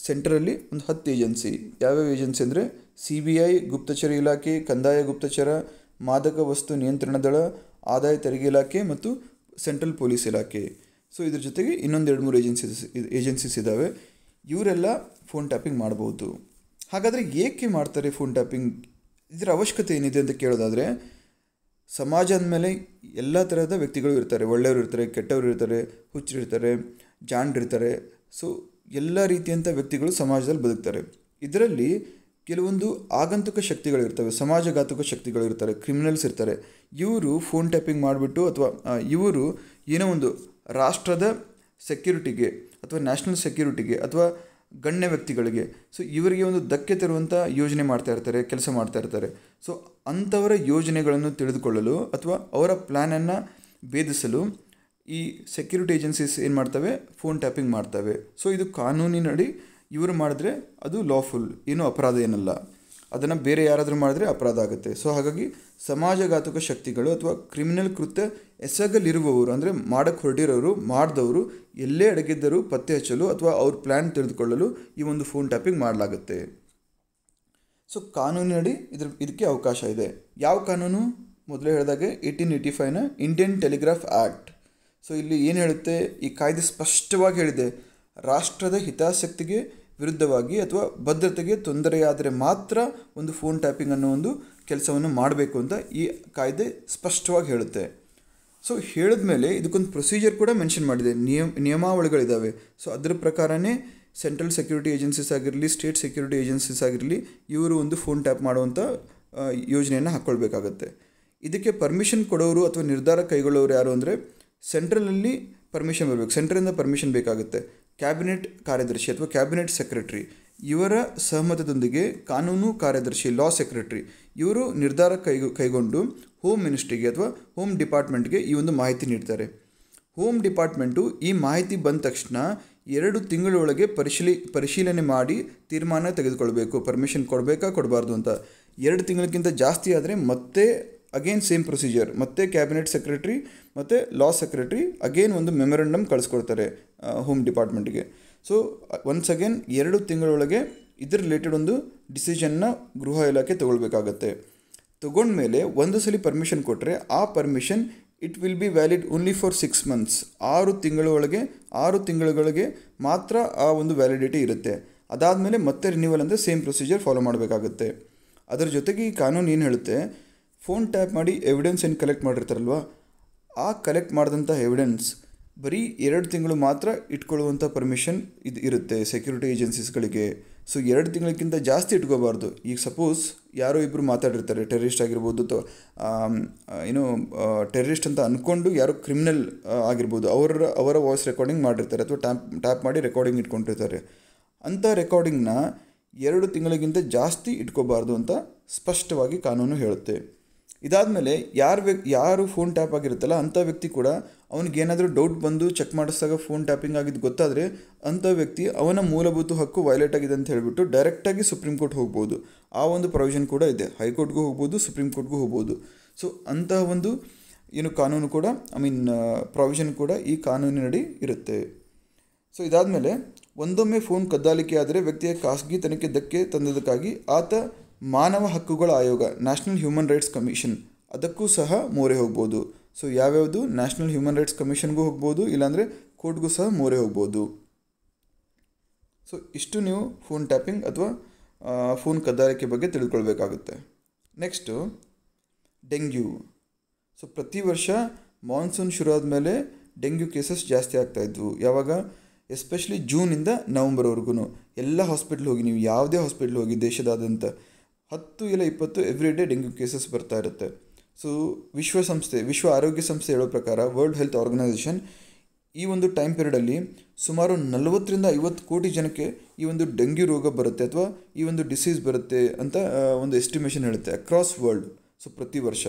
ಸೆಂಟ್ರಲ್ಲಿ ಒಂದು ಹತ್ತು ಏಜೆನ್ಸಿ ಯಾವ್ಯಾವ ಏಜೆನ್ಸಿ ಅಂದರೆ ಸಿ ಬಿ ಐ ಗುಪ್ತಚರ ಇಲಾಖೆ ಕಂದಾಯ ಗುಪ್ತಚರ ಮಾದಕ ವಸ್ತು ನಿಯಂತ್ರಣ ದಳ ಆದಾಯ ತೆರಿಗೆ ಇಲಾಖೆ ಮತ್ತು ಸೆಂಟ್ರಲ್ ಪೊಲೀಸ್ ಇಲಾಖೆ ಸೊ ಇದ್ರ ಜೊತೆಗೆ ಇನ್ನೊಂದು ಎರಡು ಮೂರು ಏಜೆನ್ಸೀಸ್ ಏಜೆನ್ಸೀಸ್ ಇದ್ದಾವೆ ಇವರೆಲ್ಲ ಫೋನ್ ಟ್ಯಾಪಿಂಗ್ ಮಾಡ್ಬೋದು ಹಾಗಾದರೆ ಏಕೆ ಮಾಡ್ತಾರೆ ಫೋನ್ ಟ್ಯಾಪಿಂಗ್ ಇದರ ಅವಶ್ಯಕತೆ ಏನಿದೆ ಅಂತ ಕೇಳೋದಾದರೆ ಸಮಾಜ ಅಂದಮೇಲೆ ಎಲ್ಲ ಥರದ ವ್ಯಕ್ತಿಗಳು ಇರ್ತಾರೆ ಒಳ್ಳೆಯವರು ಇರ್ತಾರೆ ಕೆಟ್ಟವರು ಇರ್ತಾರೆ ಹುಚ್ಚರಿರ್ತಾರೆ ಜಾಣರಿರ್ತಾರೆ ಸೊ ಎಲ್ಲ ರೀತಿಯಂಥ ವ್ಯಕ್ತಿಗಳು ಸಮಾಜದಲ್ಲಿ ಬದುಕ್ತಾರೆ ಇದರಲ್ಲಿ ಕೆಲವೊಂದು ಆಗಂತುಕ ಶಕ್ತಿಗಳಿರ್ತವೆ ಸಮಾಜಘಾತುಕ ಶಕ್ತಿಗಳಿರ್ತಾರೆ ಕ್ರಿಮಿನಲ್ಸ್ ಇರ್ತಾರೆ ಇವರು ಫೋನ್ ಟ್ಯಾಪಿಂಗ್ ಮಾಡಿಬಿಟ್ಟು ಅಥವಾ ಇವರು ಏನೋ ಒಂದು ರಾಷ್ಟ್ರದ ಸೆಕ್ಯೂರಿಟಿಗೆ ಅಥವಾ ನ್ಯಾಷನಲ್ ಸೆಕ್ಯೂರಿಟಿಗೆ ಅಥವಾ ಗಣ್ಯ ವ್ಯಕ್ತಿಗಳಿಗೆ ಸೊ ಇವರಿಗೆ ಒಂದು ಧಕ್ಕೆ ತರುವಂಥ ಯೋಜನೆ ಮಾಡ್ತಾ ಇರ್ತಾರೆ ಕೆಲಸ ಮಾಡ್ತಾ ಇರ್ತಾರೆ ಸೊ ಅಂಥವರ ಯೋಜನೆಗಳನ್ನು ತಿಳಿದುಕೊಳ್ಳಲು ಅಥವಾ ಅವರ ಪ್ಲ್ಯಾನನ್ನು ಭೇದಿಸಲು ಈ ಸೆಕ್ಯೂರಿಟಿ ಏಜೆನ್ಸೀಸ್ ಏನು ಮಾಡ್ತವೆ ಫೋನ್ ಟ್ಯಾಪಿಂಗ್ ಮಾಡ್ತವೆ ಸೊ ಇದು ಕಾನೂನಿನಡಿ ಇವರು ಮಾಡಿದ್ರೆ ಅದು ಲಾಫುಲ್ ಏನು ಅಪರಾಧ ಏನಲ್ಲ ಅದನ್ನು ಬೇರೆ ಯಾರಾದರೂ ಮಾಡಿದ್ರೆ ಅಪರಾಧ ಆಗುತ್ತೆ ಸೊ ಹಾಗಾಗಿ ಸಮಾಜಘಾತುಕ ಶಕ್ತಿಗಳು ಅಥವಾ ಕ್ರಿಮಿನಲ್ ಕೃತ್ಯ ಎಸಗಲಿರುವವರು ಅಂದರೆ ಮಾಡಕ್ಕೆ ಹೊರಟಿರೋರು ಮಾಡಿದವರು ಎಲ್ಲೇ ಅಡಗಿದ್ದರೂ ಪತ್ತೆ ಹಚ್ಚಲು ಅಥವಾ ಅವ್ರ ಪ್ಲ್ಯಾನ್ ತಿಳಿದುಕೊಳ್ಳಲು ಈ ಒಂದು ಫೋನ್ ಟ್ಯಾಪಿಂಗ್ ಮಾಡಲಾಗುತ್ತೆ ಸೊ ಕಾನೂನಿನಡಿ ಇದ್ರ ಇದಕ್ಕೆ ಅವಕಾಶ ಇದೆ ಯಾವ ಕಾನೂನು ಮೊದಲೇ ಹೇಳಿದಾಗೆ ಏಯ್ಟೀನ್ ಏಯ್ಟಿ ಫೈವ್ನ ಇಂಡಿಯನ್ ಟೆಲಿಗ್ರಾಫ್ ಆ್ಯಕ್ಟ್ ಸೊ ಇಲ್ಲಿ ಏನು ಹೇಳುತ್ತೆ ಈ ಕಾಯ್ದೆ ಸ್ಪಷ್ಟವಾಗಿ ಹೇಳಿದೆ ರಾಷ್ಟ್ರದ ಹಿತಾಸಕ್ತಿಗೆ ವಿರುದ್ಧವಾಗಿ ಅಥವಾ ಭದ್ರತೆಗೆ ತೊಂದರೆಯಾದರೆ ಮಾತ್ರ ಒಂದು ಫೋನ್ ಟ್ಯಾಪಿಂಗ್ ಅನ್ನೋ ಒಂದು ಕೆಲಸವನ್ನು ಮಾಡಬೇಕು ಅಂತ ಈ ಕಾಯ್ದೆ ಸ್ಪಷ್ಟವಾಗಿ ಹೇಳುತ್ತೆ ಸೊ ಹೇಳಿದ ಮೇಲೆ ಇದಕ್ಕೊಂದು ಪ್ರೊಸೀಜರ್ ಕೂಡ ಮೆನ್ಷನ್ ಮಾಡಿದೆ ನಿಯಮ ನಿಯಮಾವಳಿಗಳಿದ್ದಾವೆ ಸೊ ಅದರ ಪ್ರಕಾರನೇ ಸೆಂಟ್ರಲ್ ಸೆಕ್ಯೂರಿಟಿ ಏಜೆನ್ಸೀಸ್ ಆಗಿರಲಿ ಸ್ಟೇಟ್ ಸೆಕ್ಯೂರಿಟಿ ಏಜೆನ್ಸೀಸ್ ಆಗಿರಲಿ ಇವರು ಒಂದು ಫೋನ್ ಟ್ಯಾಪ್ ಮಾಡುವಂಥ ಯೋಜನೆಯನ್ನು ಹಾಕ್ಕೊಳ್ಬೇಕಾಗತ್ತೆ ಇದಕ್ಕೆ ಪರ್ಮಿಷನ್ ಕೊಡೋರು ಅಥವಾ ನಿರ್ಧಾರ ಕೈಗೊಳ್ಳೋರು ಯಾರು ಅಂದರೆ ಸೆಂಟ್ರಲಲ್ಲಿ ಪರ್ಮಿಷನ್ ಬರಬೇಕು ಸೆಂಟ್ರಿಂದ ಪರ್ಮಿಷನ್ ಬೇಕಾಗುತ್ತೆ ಕ್ಯಾಬಿನೆಟ್ ಕಾರ್ಯದರ್ಶಿ ಅಥವಾ ಕ್ಯಾಬಿನೆಟ್ ಸೆಕ್ರೆಟರಿ ಇವರ ಸಹಮತದೊಂದಿಗೆ ಕಾನೂನು ಕಾರ್ಯದರ್ಶಿ ಲಾ ಸೆಕ್ರೆಟರಿ ಇವರು ನಿರ್ಧಾರ ಕೈ ಕೈಗೊಂಡು ಹೋಮ್ ಮಿನಿಸ್ಟ್ರಿಗೆ ಅಥವಾ ಹೋಮ್ ಡಿಪಾರ್ಟ್ಮೆಂಟ್ಗೆ ಈ ಒಂದು ಮಾಹಿತಿ ನೀಡ್ತಾರೆ ಹೋಮ್ ಡಿಪಾರ್ಟ್ಮೆಂಟು ಈ ಮಾಹಿತಿ ಬಂದ ತಕ್ಷಣ ಎರಡು ತಿಂಗಳೊಳಗೆ ಪರಿಶೀಲಿ ಪರಿಶೀಲನೆ ಮಾಡಿ ತೀರ್ಮಾನ ತೆಗೆದುಕೊಳ್ಬೇಕು ಪರ್ಮಿಷನ್ ಕೊಡಬೇಕಾ ಕೊಡಬಾರ್ದು ಅಂತ ಎರಡು ತಿಂಗಳಿಗಿಂತ ಜಾಸ್ತಿ ಆದರೆ ಮತ್ತೆ ಅಗೇನ್ ಸೇಮ್ ಪ್ರೊಸೀಜರ್ ಮತ್ತೆ ಕ್ಯಾಬಿನೆಟ್ ಸೆಕ್ರೆಟರಿ ಮತ್ತು ಲಾ ಸೆಕ್ರೆಟರಿ ಅಗೇನ್ ಒಂದು ಮೆಮೊರೆಂಡಮ್ ಕಳಿಸ್ಕೊಡ್ತಾರೆ ಹೋಮ್ ಡಿಪಾರ್ಟ್ಮೆಂಟ್ಗೆ ಸೊ ಒನ್ಸ್ ಅಗೇನ್ ಎರಡು ತಿಂಗಳೊಳಗೆ ಇದ್ರ ರಿಲೇಟೆಡ್ ಒಂದು ಡಿಸಿಷನ್ನ ಗೃಹ ಇಲಾಖೆ ತೊಗೊಳ್ಬೇಕಾಗತ್ತೆ ತೊಗೊಂಡ್ಮೇಲೆ ಒಂದು ಸಲ ಪರ್ಮಿಷನ್ ಕೊಟ್ಟರೆ ಆ permission it will be valid only for six months ಆರು ತಿಂಗಳೊಳಗೆ ಆರು ತಿಂಗಳುಗಳಿಗೆ ಮಾತ್ರ ಆ ಒಂದು ವ್ಯಾಲಿಡಿಟಿ ಇರುತ್ತೆ ಅದಾದಮೇಲೆ ಮತ್ತೆ ರಿನ್ಯೂವಲ್ ಅಂದರೆ ಸೇಮ್ ಪ್ರೊಸೀಜರ್ ಫಾಲೋ ಮಾಡಬೇಕಾಗುತ್ತೆ ಅದರ ಜೊತೆಗೆ ಈ ಕಾನೂನು ಏನು ಹೇಳುತ್ತೆ ಫೋನ್ ಟ್ಯಾಪ್ ಮಾಡಿ ಎವಿಡೆನ್ಸ್ ಏನು ಕಲೆಕ್ಟ್ ಮಾಡಿರ್ತಾರಲ್ವ ಆ ಕಲೆಕ್ಟ್ ಮಾಡಿದಂಥ ಎವಿಡೆನ್ಸ್ ಬರೀ ಎರಡು ತಿಂಗಳು ಮಾತ್ರ ಇಟ್ಕೊಳ್ಳುವಂಥ ಪರ್ಮಿಷನ್ ಇದು ಇರುತ್ತೆ ಸೆಕ್ಯೂರಿಟಿ ಏಜೆನ್ಸೀಸ್ಗಳಿಗೆ ಸೊ ಎರಡು ತಿಂಗಳಿಗಿಂತ ಜಾಸ್ತಿ ಇಟ್ಕೋಬಾರ್ದು ಈಗ ಸಪೋಸ್ ಯಾರೋ ಇಬ್ಬರು ಮಾತಾಡಿರ್ತಾರೆ ಟೆರರಿಸ್ಟ್ ಆಗಿರ್ಬೋದು ಅಥವಾ ಏನು ಟೆರರಿಸ್ಟ್ ಅಂತ ಅಂದ್ಕೊಂಡು ಯಾರೋ ಕ್ರಿಮಿನಲ್ ಆಗಿರ್ಬೋದು ಅವರ ಅವರ ವಾಯ್ಸ್ ರೆಕಾರ್ಡಿಂಗ್ ಮಾಡಿರ್ತಾರೆ ಅಥವಾ ಟ್ಯಾಪ್ ಟ್ಯಾಪ್ ಮಾಡಿ ರೆಕಾರ್ಡಿಂಗ್ ಇಟ್ಕೊಂಡಿರ್ತಾರೆ ಅಂಥ ರೆಕಾರ್ಡಿಂಗ್ನ ಎರಡು ತಿಂಗಳಿಗಿಂತ ಜಾಸ್ತಿ ಇಟ್ಕೋಬಾರ್ದು ಅಂತ ಸ್ಪಷ್ಟವಾಗಿ ಕಾನೂನು ಹೇಳುತ್ತೆ ಇದಾದ ಮೇಲೆ ಯಾರು ವ್ಯಕ್ತಿ ಯಾರು ಫೋನ್ ಟ್ಯಾಪ್ ಆಗಿರುತ್ತಲ್ಲ ಅಂಥ ವ್ಯಕ್ತಿ ಕೂಡ ಏನಾದರೂ ಡೌಟ್ ಬಂದು ಚೆಕ್ ಮಾಡಿಸಿದಾಗ ಫೋನ್ ಟ್ಯಾಪಿಂಗ್ ಆಗಿದ್ದು ಗೊತ್ತಾದರೆ ಅಂಥ ವ್ಯಕ್ತಿ ಅವನ ಮೂಲಭೂತ ಹಕ್ಕು ವೈಲೇಟ್ ಆಗಿದೆ ಅಂತ ಹೇಳಿಬಿಟ್ಟು ಡೈರೆಕ್ಟಾಗಿ ಸುಪ್ರೀಂ ಕೋರ್ಟ್ ಹೋಗ್ಬೋದು ಆ ಒಂದು ಪ್ರೊವಿಷನ್ ಕೂಡ ಇದೆ ಹೈಕೋರ್ಟ್ಗೂ ಹೋಗ್ಬೋದು ಸುಪ್ರೀಂ ಕೋರ್ಟ್ಗೂ ಹೋಗ್ಬೋದು ಸೊ ಅಂತಹ ಒಂದು ಏನು ಕಾನೂನು ಕೂಡ ಐ ಮೀನ್ ಪ್ರಾವಿಷನ್ ಕೂಡ ಈ ಕಾನೂನಿನಡಿ ಇರುತ್ತೆ ಸೊ ಮೇಲೆ ಒಂದೊಮ್ಮೆ ಫೋನ್ ಕದ್ದಾಲಿಕೆ ಆದರೆ ವ್ಯಕ್ತಿಯ ಖಾಸಗಿ ತನಿಖೆ ಧಕ್ಕೆ ತಂದದಕ್ಕಾಗಿ ಆತ ಮಾನವ ಹಕ್ಕುಗಳ ಆಯೋಗ ನ್ಯಾಷನಲ್ ಹ್ಯೂಮನ್ ರೈಟ್ಸ್ ಕಮಿಷನ್ ಅದಕ್ಕೂ ಸಹ ಮೋರೆ ಹೋಗ್ಬೋದು ಸೊ ಯಾವ್ಯಾವುದು ನ್ಯಾಷನಲ್ ಹ್ಯೂಮನ್ ರೈಟ್ಸ್ ಕಮಿಷನ್ಗೂ ಹೋಗ್ಬೋದು ಇಲ್ಲಾಂದರೆ ಕೋರ್ಟ್ಗೂ ಸಹ ಮೋರೆ ಹೋಗ್ಬೋದು ಸೊ ಇಷ್ಟು ನೀವು ಫೋನ್ ಟ್ಯಾಪಿಂಗ್ ಅಥವಾ ಫೋನ್ ಕದ್ದಾರಿಕೆ ಬಗ್ಗೆ ತಿಳ್ಕೊಳ್ಬೇಕಾಗುತ್ತೆ ನೆಕ್ಸ್ಟು ಡೆಂಗ್ಯೂ ಸೊ ಪ್ರತಿ ವರ್ಷ ಮಾನ್ಸೂನ್ ಶುರು ಆದಮೇಲೆ ಡೆಂಗ್ಯೂ ಕೇಸಸ್ ಜಾಸ್ತಿ ಆಗ್ತಾಯಿದ್ವು ಯಾವಾಗ ಎಸ್ಪೆಷಲಿ ಜೂನಿಂದ ನವಂಬರ್ವರೆಗೂ ಎಲ್ಲ ಹಾಸ್ಪಿಟ್ಲ್ ಹೋಗಿ ನೀವು ಯಾವುದೇ ಹಾಸ್ಪಿಟ್ಲ್ ಹೋಗಿ ದೇಶದಾದ್ಯಂತ ಹತ್ತು ಇಲ್ಲ ಇಪ್ಪತ್ತು ಎವ್ರಿ ಡೇ ಡೆಂಗ್ಯೂ ಕೇಸಸ್ ಬರ್ತಾ ಇರುತ್ತೆ ಸೊ ವಿಶ್ವಸಂಸ್ಥೆ ವಿಶ್ವ ಆರೋಗ್ಯ ಸಂಸ್ಥೆ ಹೇಳೋ ಪ್ರಕಾರ ವರ್ಲ್ಡ್ ಹೆಲ್ತ್ ಆರ್ಗನೈಸೇಷನ್ ಈ ಒಂದು ಟೈಮ್ ಪೀರಿಯಡಲ್ಲಿ ಸುಮಾರು ನಲವತ್ತರಿಂದ ಐವತ್ತು ಕೋಟಿ ಜನಕ್ಕೆ ಈ ಒಂದು ಡೆಂಗ್ಯೂ ರೋಗ ಬರುತ್ತೆ ಅಥವಾ ಈ ಒಂದು ಡಿಸೀಸ್ ಬರುತ್ತೆ ಅಂತ ಒಂದು ಎಸ್ಟಿಮೇಷನ್ ಹೇಳುತ್ತೆ ಅಕ್ರಾಸ್ ವರ್ಲ್ಡ್ ಸೊ ಪ್ರತಿ ವರ್ಷ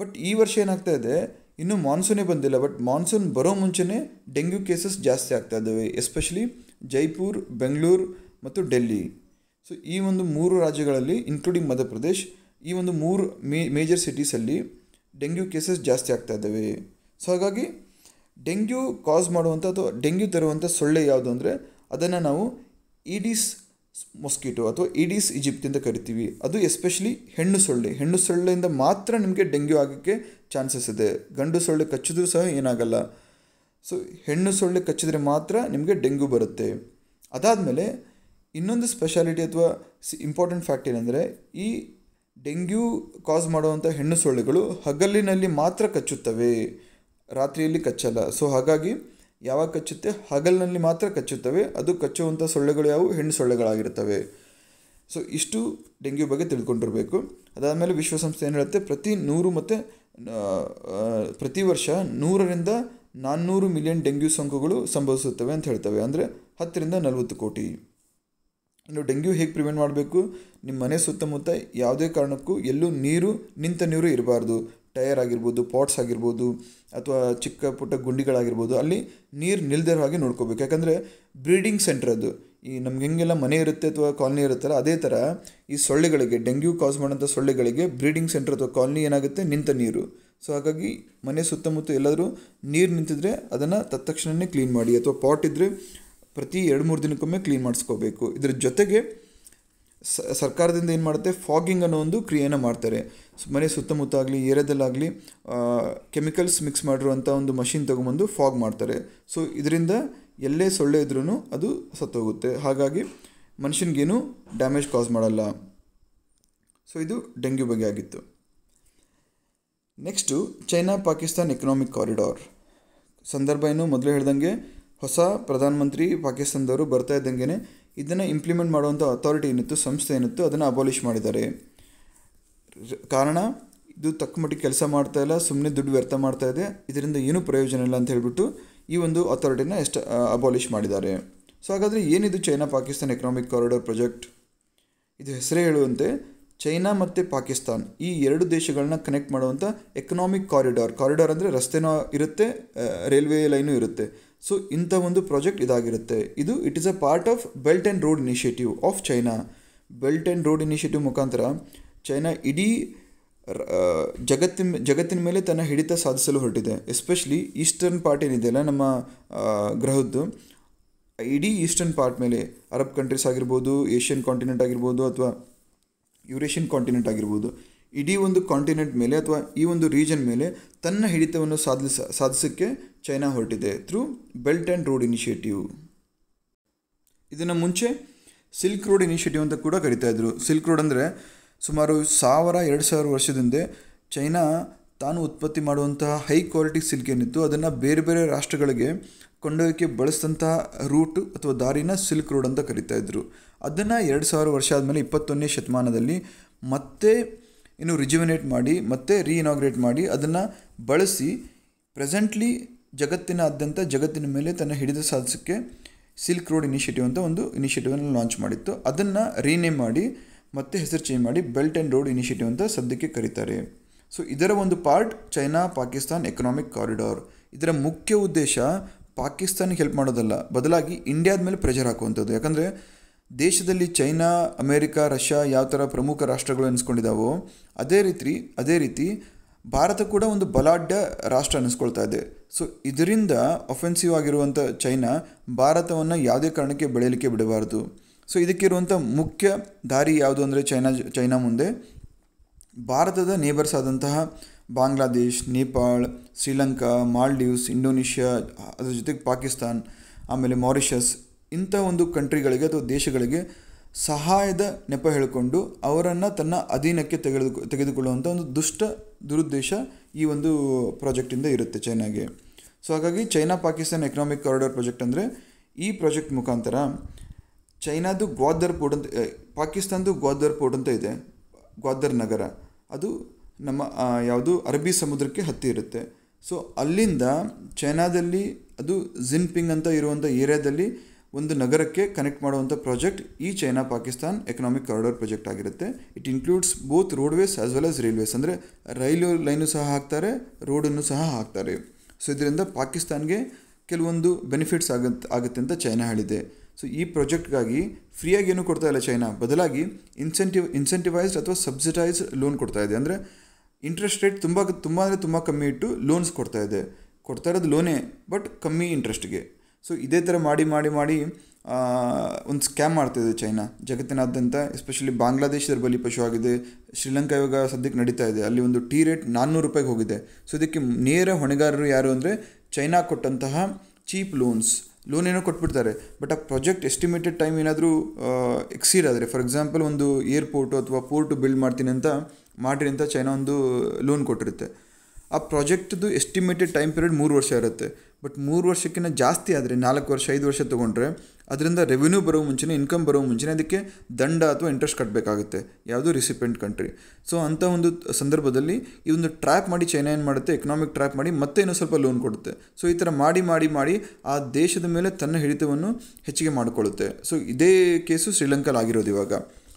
ಬಟ್ ಈ ವರ್ಷ ಏನಾಗ್ತಾ ಇದೆ ಇನ್ನೂ ಮಾನ್ಸೂನೇ ಬಂದಿಲ್ಲ ಬಟ್ ಮಾನ್ಸೂನ್ ಬರೋ ಮುಂಚೆನೇ ಡೆಂಗ್ಯೂ ಕೇಸಸ್ ಜಾಸ್ತಿ ಆಗ್ತಾ ಇದ್ದಾವೆ ಎಸ್ಪೆಷಲಿ ಜೈಪುರ್ ಬೆಂಗಳೂರು ಮತ್ತು ಡೆಲ್ಲಿ ಸೊ ಈ ಒಂದು ಮೂರು ರಾಜ್ಯಗಳಲ್ಲಿ ಇನ್ಕ್ಲೂಡಿಂಗ್ ಮಧ್ಯಪ್ರದೇಶ್ ಈ ಒಂದು ಮೂರು ಮೇ ಮೇಜರ್ ಸಿಟೀಸಲ್ಲಿ ಡೆಂಗ್ಯೂ ಕೇಸಸ್ ಜಾಸ್ತಿ ಆಗ್ತಾ ಇದ್ದಾವೆ ಸೊ ಹಾಗಾಗಿ ಡೆಂಗ್ಯೂ ಕಾಸ್ ಮಾಡುವಂಥ ಅಥವಾ ಡೆಂಗ್ಯೂ ತರುವಂಥ ಸೊಳ್ಳೆ ಯಾವುದು ಅಂದರೆ ಅದನ್ನು ನಾವು ಈಡೀಸ್ ಮೊಸ್ಕಿಟೋ ಅಥವಾ ಈಡೀಸ್ ಈಜಿಪ್ಟ್ ಅಂತ ಕರಿತೀವಿ ಅದು ಎಸ್ಪೆಷಲಿ ಹೆಣ್ಣು ಸೊಳ್ಳೆ ಹೆಣ್ಣು ಸೊಳ್ಳೆಯಿಂದ ಮಾತ್ರ ನಿಮಗೆ ಡೆಂಗ್ಯೂ ಆಗೋಕ್ಕೆ ಚಾನ್ಸಸ್ ಇದೆ ಗಂಡು ಸೊಳ್ಳೆ ಕಚ್ಚಿದ್ರೂ ಸಹ ಏನಾಗಲ್ಲ ಸೊ ಹೆಣ್ಣು ಸೊಳ್ಳೆ ಕಚ್ಚಿದ್ರೆ ಮಾತ್ರ ನಿಮಗೆ ಡೆಂಗ್ಯೂ ಬರುತ್ತೆ ಅದಾದಮೇಲೆ ಇನ್ನೊಂದು ಸ್ಪೆಷಾಲಿಟಿ ಅಥವಾ ಇಂಪಾರ್ಟೆಂಟ್ ಫ್ಯಾಕ್ಟ್ ಏನಂದರೆ ಈ ಡೆಂಗ್ಯೂ ಕಾಸ್ ಮಾಡುವಂಥ ಹೆಣ್ಣು ಸೊಳ್ಳೆಗಳು ಹಗಲಿನಲ್ಲಿ ಮಾತ್ರ ಕಚ್ಚುತ್ತವೆ ರಾತ್ರಿಯಲ್ಲಿ ಕಚ್ಚಲ್ಲ ಸೊ ಹಾಗಾಗಿ ಯಾವಾಗ ಕಚ್ಚುತ್ತೆ ಹಗಲಿನಲ್ಲಿ ಮಾತ್ರ ಕಚ್ಚುತ್ತವೆ ಅದು ಕಚ್ಚುವಂಥ ಸೊಳ್ಳೆಗಳು ಯಾವುವು ಹೆಣ್ಣು ಸೊಳ್ಳೆಗಳಾಗಿರ್ತವೆ ಸೊ ಇಷ್ಟು ಡೆಂಗ್ಯೂ ಬಗ್ಗೆ ತಿಳ್ಕೊಂಡಿರಬೇಕು ಅದಾದಮೇಲೆ ವಿಶ್ವಸಂಸ್ಥೆ ಏನು ಹೇಳುತ್ತೆ ಪ್ರತಿ ನೂರು ಮತ್ತು ಪ್ರತಿ ವರ್ಷ ನೂರರಿಂದ ನಾನ್ನೂರು ಮಿಲಿಯನ್ ಡೆಂಗ್ಯೂ ಸೋಂಕುಗಳು ಸಂಭವಿಸುತ್ತವೆ ಅಂತ ಹೇಳ್ತವೆ ಅಂದರೆ ಹತ್ತರಿಂದ ನಲವತ್ತು ಕೋಟಿ ಇನ್ನು ಡೆಂಗ್ಯೂ ಹೇಗೆ ಪ್ರಿವೆಂಟ್ ಮಾಡಬೇಕು ನಿಮ್ಮ ಮನೆ ಸುತ್ತಮುತ್ತ ಯಾವುದೇ ಕಾರಣಕ್ಕೂ ಎಲ್ಲೂ ನೀರು ನಿಂತ ನೀರು ಇರಬಾರ್ದು ಟಯರ್ ಆಗಿರ್ಬೋದು ಪಾಟ್ಸ್ ಆಗಿರ್ಬೋದು ಅಥವಾ ಚಿಕ್ಕ ಪುಟ್ಟ ಗುಂಡಿಗಳಾಗಿರ್ಬೋದು ಅಲ್ಲಿ ನೀರು ನಿಲ್ದಿರೋ ಹಾಗೆ ನೋಡ್ಕೋಬೇಕು ಯಾಕಂದರೆ ಬ್ರೀಡಿಂಗ್ ಸೆಂಟರ್ ಅದು ಈ ನಮ್ಗೆ ಹೆಂಗೆಲ್ಲ ಮನೆ ಇರುತ್ತೆ ಅಥವಾ ಕಾಲನಿ ಇರುತ್ತಲ್ಲ ಅದೇ ಥರ ಈ ಸೊಳ್ಳೆಗಳಿಗೆ ಡೆಂಗ್ಯೂ ಕಾಸ್ ಮಾಡೋಂಥ ಸೊಳ್ಳೆಗಳಿಗೆ ಬ್ರೀಡಿಂಗ್ ಸೆಂಟರ್ ಅಥವಾ ಕಾಲನಿ ಏನಾಗುತ್ತೆ ನಿಂತ ನೀರು ಸೊ ಹಾಗಾಗಿ ಮನೆ ಸುತ್ತಮುತ್ತ ಎಲ್ಲಾದರೂ ನೀರು ನಿಂತಿದ್ರೆ ಅದನ್ನು ತತ್ತಕ್ಷಣವೇ ಕ್ಲೀನ್ ಮಾಡಿ ಅಥವಾ ಪಾಟ್ ಇದ್ದರೆ ಪ್ರತಿ ಎರಡು ಮೂರು ದಿನಕ್ಕೊಮ್ಮೆ ಕ್ಲೀನ್ ಮಾಡಿಸ್ಕೋಬೇಕು ಇದರ ಜೊತೆಗೆ ಸರ್ಕಾರದಿಂದ ಏನು ಮಾಡುತ್ತೆ ಫಾಗಿಂಗ್ ಅನ್ನೋ ಒಂದು ಕ್ರಿಯೆನ ಮಾಡ್ತಾರೆ ಮನೆ ಸುತ್ತಮುತ್ತ ಆಗಲಿ ಏರಿಯಾದಲ್ಲಾಗಲಿ ಕೆಮಿಕಲ್ಸ್ ಮಿಕ್ಸ್ ಮಾಡಿರುವಂಥ ಒಂದು ಮಷಿನ್ ತೊಗೊಂಬಂದು ಫಾಗ್ ಮಾಡ್ತಾರೆ ಸೊ ಇದರಿಂದ ಎಲ್ಲೇ ಸೊಳ್ಳೆ ಇದ್ರೂ ಅದು ಸತ್ತೋಗುತ್ತೆ ಹಾಗಾಗಿ ಮನುಷ್ಯನಿಗೇನು ಡ್ಯಾಮೇಜ್ ಕಾಸ್ ಮಾಡಲ್ಲ ಸೊ ಇದು ಡೆಂಗ್ಯೂ ಬಗ್ಗೆ ಆಗಿತ್ತು next China Pakistan economic corridor ಸಂದರ್ಭ ಏನು ಮೊದಲು ಹೇಳ್ದಂಗೆ ಹೊಸ ಪ್ರಧಾನಮಂತ್ರಿ ಪಾಕಿಸ್ತಾನದವರು ಬರ್ತಾ ಇದ್ದಂಗೆ ಇದನ್ನು ಇಂಪ್ಲಿಮೆಂಟ್ ಮಾಡುವಂಥ ಅಥಾರಿಟಿ ಏನಿತ್ತು ಸಂಸ್ಥೆ ಏನಿತ್ತು ಅದನ್ನು ಅಬಾಲಿಷ್ ಮಾಡಿದ್ದಾರೆ ಕಾರಣ ಇದು ತಕ್ಕ ಕೆಲಸ ಮಾಡ್ತಾ ಇಲ್ಲ ಸುಮ್ಮನೆ ದುಡ್ಡು ವ್ಯರ್ಥ ಮಾಡ್ತಾ ಇದೆ ಇದರಿಂದ ಏನೂ ಪ್ರಯೋಜನ ಇಲ್ಲ ಅಂತ ಹೇಳಿಬಿಟ್ಟು ಈ ಒಂದು ಅಥಾರಿಟಿನ ಎಷ್ಟು ಅಬಾಲಿಷ್ ಮಾಡಿದ್ದಾರೆ ಸೊ ಹಾಗಾದರೆ ಏನಿದು China Pakistan economic corridor project ಇದು ಹೆಸರೇ ಹೇಳುವಂತೆ ಚೈನಾ ಮತ್ತು ಪಾಕಿಸ್ತಾನ್ ಈ ಎರಡು ದೇಶಗಳನ್ನ ಕನೆಕ್ಟ್ ಮಾಡುವಂಥ ಎಕನಾಮಿಕ್ ಕಾರಿಡಾರ್ ಕಾರಿಡಾರ್ ಅಂದರೆ ರಸ್ತೆನೂ ಇರುತ್ತೆ ರೈಲ್ವೆ ಲೈನು ಇರುತ್ತೆ ಸೊ ಇಂಥ ಒಂದು ಪ್ರಾಜೆಕ್ಟ್ ಇದಾಗಿರುತ್ತೆ ಇದು it is a part of belt and road initiative of China belt and road initiative ಮುಖಾಂತರ ಚೈನಾ ಇಡೀ ಜಗತ್ತಿನ ಜಗತ್ತಿನ ಮೇಲೆ ತನ್ನ ಹಿಡಿತ ಸಾಧಿಸಲು ಹೊರಟಿದೆ ಎಸ್ಪೆಷಲಿ ಈಸ್ಟರ್ನ್ ಪಾರ್ಟ್ ಏನಿದೆಯಲ್ಲ ನಮ್ಮ ಗ್ರಹದ್ದು ಇಡೀ ಈಸ್ಟರ್ನ್ ಪಾರ್ಟ್ ಮೇಲೆ ಅರಬ್ ಕಂಟ್ರೀಸ್ ಆಗಿರ್ಬೋದು ಏಷ್ಯನ್ ಕಾಂಟಿನೆಂಟ್ ಆಗಿರ್ಬೋದು ಅಥವಾ ಯುರೇಷಿಯನ್ ಕಾಂಟಿನೆಂಟ್ ಆಗಿರ್ಬೋದು ಇಡೀ ಒಂದು ಕಾಂಟಿನೆಂಟ್ ಮೇಲೆ ಅಥವಾ ಈ ಒಂದು ರೀಜನ್ ಮೇಲೆ ತನ್ನ ಹಿಡಿತವನ್ನು ಸಾಧಿಸ ಸಾಧಿಸೋಕ್ಕೆ ಚೈನಾ ಹೊರಟಿದೆ through belt and road initiative ಇದನ್ನು ಮುಂಚೆ ಸಿಲ್ಕ್ ರೋಡ್ ಇನಿಷಿಯೇಟಿವ್ ಅಂತ ಕೂಡ ಕರಿತಾಯಿದ್ರು ಸಿಲ್ಕ್ ರೋಡ್ ಅಂದರೆ ಸುಮಾರು ಸಾವಿರ ಎರಡು ಸಾವಿರ ವರ್ಷದಿಂದ ಚೈನಾ ತಾನು ಉತ್ಪತ್ತಿ ಮಾಡುವಂತಹ ಹೈ ಕ್ವಾಲಿಟಿ ಸಿಲ್ಕ್ ಏನಿತ್ತು ಅದನ್ನು ಬೇರೆ ಬೇರೆ ರಾಷ್ಟ್ರಗಳಿಗೆ ಕೊಂಡೊಯ್ಯಕ್ಕೆ ಬಳಸಿದಂತಹ ರೂಟ್ ಅಥವಾ ದಾರಿನ ಸಿಲ್ಕ್ ರೋಡ್ ಅಂತ ಕರಿತಾಯಿದ್ರು ಅದನ್ನು ಎರಡು ಸಾವಿರ ವರ್ಷ ಆದಮೇಲೆ ಇಪ್ಪತ್ತೊಂದನೇ ಶತಮಾನದಲ್ಲಿ ಮತ್ತೆ ಇನ್ನು ರಿಜುವಿನೇಟ್ ಮಾಡಿ ಮತ್ತೆ ರೀಇನಾಗ್ರೇಟ್ ಮಾಡಿ ಅದನ್ನು ಬಳಸಿ ಪ್ರೆಸೆಂಟ್ಲಿ ಜಗತ್ತಿನಾದ್ಯಂತ ಜಗತ್ತಿನ ಮೇಲೆ ತನ್ನ ಹಿಡಿದು ಸಾಧಿಸೋಕ್ಕೆ ಸಿಲ್ಕ್ ರೋಡ್ ಇನಿಷಿಯೇಟಿವ್ ಅಂತ ಒಂದು ಇನಿಷಿಯೇಟಿವನ್ನು ಲಾಂಚ್ ಮಾಡಿತ್ತು ಅದನ್ನು ರೀನೇಮ್ ಮಾಡಿ ಮತ್ತೆ ಹೆಸರು ಚೇಂಜ್ ಮಾಡಿ ಬೆಲ್ಟ್ ಆ್ಯಂಡ್ ರೋಡ್ ಇನಿಷಿಯೇಟಿವ್ ಅಂತ ಸದ್ಯಕ್ಕೆ ಕರೀತಾರೆ ಸೊ ಇದರ ಒಂದು part China Pakistan economic corridor ಇದರ ಮುಖ್ಯ ಉದ್ದೇಶ ಪಾಕಿಸ್ತಾನಿಗೆ ಹೆಲ್ಪ್ ಮಾಡೋದಲ್ಲ ಬದಲಾಗಿ ಇಂಡಿಯಾದ ಮೇಲೆ ಪ್ರೆಷರ್ ಹಾಕುವಂಥದ್ದು ಯಾಕಂದರೆ ದೇಶದಲ್ಲಿ ಚೈನಾ ಅಮೇರಿಕಾ ರಷ್ಯಾ ಯಾವ ಥರ ಪ್ರಮುಖ ರಾಷ್ಟ್ರಗಳು ಅನಿಸ್ಕೊಂಡಿದ್ದಾವೋ ಅದೇ ರೀತಿ ಅದೇ ರೀತಿ ಭಾರತ ಕೂಡ ಒಂದು ಬಲಾಢ್ಯ ರಾಷ್ಟ್ರ ಅನ್ನಿಸ್ಕೊಳ್ತಾ ಇದೆ ಸೊ ಇದರಿಂದ ಅಫೆನ್ಸಿವ್ ಆಗಿರುವಂಥ ಚೈನಾ ಭಾರತವನ್ನು ಯಾವುದೇ ಕಾರಣಕ್ಕೆ ಬೆಳೆಯಲಿಕ್ಕೆ ಬಿಡಬಾರ್ದು ಸೊ ಇದಕ್ಕಿರುವಂಥ ಮುಖ್ಯ ದಾರಿ ಯಾವುದು ಅಂದರೆ ಚೈನಾ ಚೈನಾ ಮುಂದೆ ಭಾರತದ ನೇಬರ್ಸ್ ಆದಂತಹ ಬಾಂಗ್ಲಾದೇಶ್ ನೇಪಾಳ್ ಶ್ರೀಲಂಕಾ ಮಾಲ್ಡೀವ್ಸ್ ಇಂಡೋನೇಷ್ಯಾ ಅದರ ಜೊತೆಗೆ ಪಾಕಿಸ್ತಾನ್ ಆಮೇಲೆ ಮಾರಿಷಸ್ ಇಂಥ ಒಂದು ಕಂಟ್ರಿಗಳಿಗೆ ಅಥವಾ ದೇಶಗಳಿಗೆ ಸಹಾಯದ ನೆಪ ಹೇಳಿಕೊಂಡು ಅವರನ್ನು ತನ್ನ ಅಧೀನಕ್ಕೆ ತೆಗೆದು ತೆಗೆದುಕೊಳ್ಳುವಂಥ ಒಂದು ದುಷ್ಟ ದುರುದ್ದೇಶ ಈ ಒಂದು ಪ್ರಾಜೆಕ್ಟಿಂದ ಇರುತ್ತೆ ಚೈನಾಗೆ ಸೊ ಹಾಗಾಗಿ China Pakistan economic corridor project ಅಂದರೆ ಈ ಪ್ರಾಜೆಕ್ಟ್ ಮುಖಾಂತರ ಚೈನಾದು ಗ್ವಾದರ್ ಪೋರ್ಟ್ ಅಂತ ಪಾಕಿಸ್ತಾನದು ಗ್ವಾದರ್ ಪೋರ್ಟ್ ಅಂತ ಇದೆ ಗ್ವಾದರ್ ನಗರ ಅದು ನಮ್ಮ ಯಾವುದು ಅರಬ್ಬಿ ಸಮುದ್ರಕ್ಕೆ ಹತ್ತಿ ಇರುತ್ತೆ ಸೊ ಅಲ್ಲಿಂದ ಚೈನಾದಲ್ಲಿ ಅದು ಜಿನ್ಪಿಂಗ್ ಅಂತ ಇರುವಂಥ ಏರಿಯಾದಲ್ಲಿ ಒಂದು ನಗರಕ್ಕೆ ಕನೆಕ್ಟ್ ಮಾಡುವಂಥ ಪ್ರಾಜೆಕ್ಟ್ ಈ China Pakistan economic corridor project ಆಗಿರುತ್ತೆ it includes both roadways as well as railways ಅಂದರೆ ರೈಲು ಲೈನು ಸಹ ಹಾಕ್ತಾರೆ ರೋಡನ್ನು ಸಹ ಹಾಕ್ತಾರೆ ಸೊ ಇದರಿಂದ ಪಾಕಿಸ್ತಾನ್ಗೆ ಕೆಲವೊಂದು ಬೆನಿಫಿಟ್ಸ್ ಆಗತ್ತೆ ಆಗುತ್ತೆ ಅಂತ ಚೈನಾ ಹೇಳಿದೆ ಸೊ ಈ ಪ್ರಾಜೆಕ್ಟ್ಗಾಗಿ ಫ್ರೀಯಾಗಿ ಏನೂ ಕೊಡ್ತಾ ಇಲ್ಲ ಚೈನಾ ಬದಲಾಗಿ ಇನ್ಸೆಂಟಿವ್ ಇನ್ಸೆಂಟಿವೈಸ್ಡ್ ಅಥವಾ ಸಬ್ಸಿಡೈಸ್ಡ್ ಲೋನ್ ಕೊಡ್ತಾ ಇದೆ ಅಂದರೆ ಇಂಟ್ರೆಸ್ಟ್ ರೇಟ್ ತುಂಬ ತುಂಬ ಅಂದರೆ ತುಂಬ ಕಮ್ಮಿ ಇಟ್ಟು ಲೋನ್ಸ್ ಕೊಡ್ತಾ ಇದೆ ಕೊಡ್ತಾ ಇರೋದು ಲೋನೇ ಬಟ್ ಕಮ್ಮಿ ಇಂಟ್ರೆಸ್ಟ್ಗೆ ಸೊ ಇದೇ ಥರ ಮಾಡಿ ಮಾಡಿ ಮಾಡಿ ಒಂದು ಸ್ಕ್ಯಾಮ್ ಮಾಡ್ತಾಯಿದೆ ಚೈನಾ ಜಗತ್ತಿನಾದ್ಯಂತ ಎಸ್ಪೆಷಲಿ ಬಾಂಗ್ಲಾದೇಶದ ಬಲಿ ಪಶು ಆಗಿದೆ ಶ್ರೀಲಂಕಾ ಇವಾಗ ಸದ್ಯಕ್ಕೆ ನಡೀತಾ ಇದೆ ಅಲ್ಲಿ ಒಂದು ಟೀ ರೇಟ್ ನಾನ್ನೂರು ರೂಪಾಯಿಗೆ ಹೋಗಿದೆ ಸೊ ಇದಕ್ಕೆ ನೇರ ಹೊಣೆಗಾರರು ಯಾರು ಅಂದರೆ ಚೈನಾ ಕೊಟ್ಟಂತಹ ಚೀಪ್ ಲೋನ್ಸ್ ಲೋನ್ ಏನೋ ಕೊಟ್ಬಿಡ್ತಾರೆ ಬಟ್ ಆ ಪ್ರಾಜೆಕ್ಟ್ ಎಸ್ಟಿಮೇಟೆಡ್ ಟೈಮ್ ಏನಾದರೂ ಎಕ್ಸೀಡ್ ಆದರೆ ಫಾರ್ ಎಕ್ಸಾಂಪಲ್ ಒಂದು ಏರ್ಪೋರ್ಟು ಅಥವಾ ಪೋರ್ಟು ಬಿಲ್ಡ್ ಮಾಡ್ತೀನಿ ಅಂತ ಮಾಡಿರಿ ಅಂತ ಚೈನಾ ಒಂದು ಲೋನ್ ಕೊಟ್ಟಿರುತ್ತೆ ಆ ಪ್ರಾಜೆಕ್ಟ್ದು ಎಸ್ಟಿಮೇಟೆಡ್ ಟೈಮ್ ಪೀರಿಯಡ್ ಮೂರು ವರ್ಷ ಇರುತ್ತೆ ಬಟ್ ಮೂರು ವರ್ಷಕ್ಕಿಂತ ಜಾಸ್ತಿ ಆದರೆ ನಾಲ್ಕು ವರ್ಷ ಐದು ವರ್ಷ ತೊಗೊಂಡ್ರೆ ಅದರಿಂದ ರೆವಿನ್ಯೂ ಬರೋ ಮುಂಚೆ ಇನ್ಕಮ್ ಬರೋ ಮುಂಚೆ ಅದಕ್ಕೆ ದಂಡ ಅಥವಾ ಇಂಟ್ರೆಸ್ಟ್ ಕಟ್ಟಬೇಕಾಗುತ್ತೆ ಯಾವುದು ರಿಸಿಪೆಂಟ್ ಕಂಟ್ರಿ ಸೊ ಅಂಥ ಒಂದು ಸಂದರ್ಭದಲ್ಲಿ ಈ ಒಂದು ಟ್ರ್ಯಾಪ್ ಮಾಡಿ ಚೈನಾ ಏನು ಮಾಡುತ್ತೆ ಎಕನಾಮಿಕ್ ಟ್ರ್ಯಾಪ್ ಮಾಡಿ ಮತ್ತೆ ಇನ್ನೂ ಸ್ವಲ್ಪ ಲೋನ್ ಕೊಡುತ್ತೆ ಸೊ ಈ ಥರ ಮಾಡಿ ಮಾಡಿ ಮಾಡಿ ಆ ದೇಶದ ಮೇಲೆ ತನ್ನ ಹಿಡಿತವನ್ನು ಹೆಚ್ಚಿಗೆ ಮಾಡಿಕೊಳ್ಳುತ್ತೆ ಸೊ ಇದೇ ಕೇಸು ಶ್ರೀಲಂಕಾಲಾಗಿರೋದು ಇವಾಗ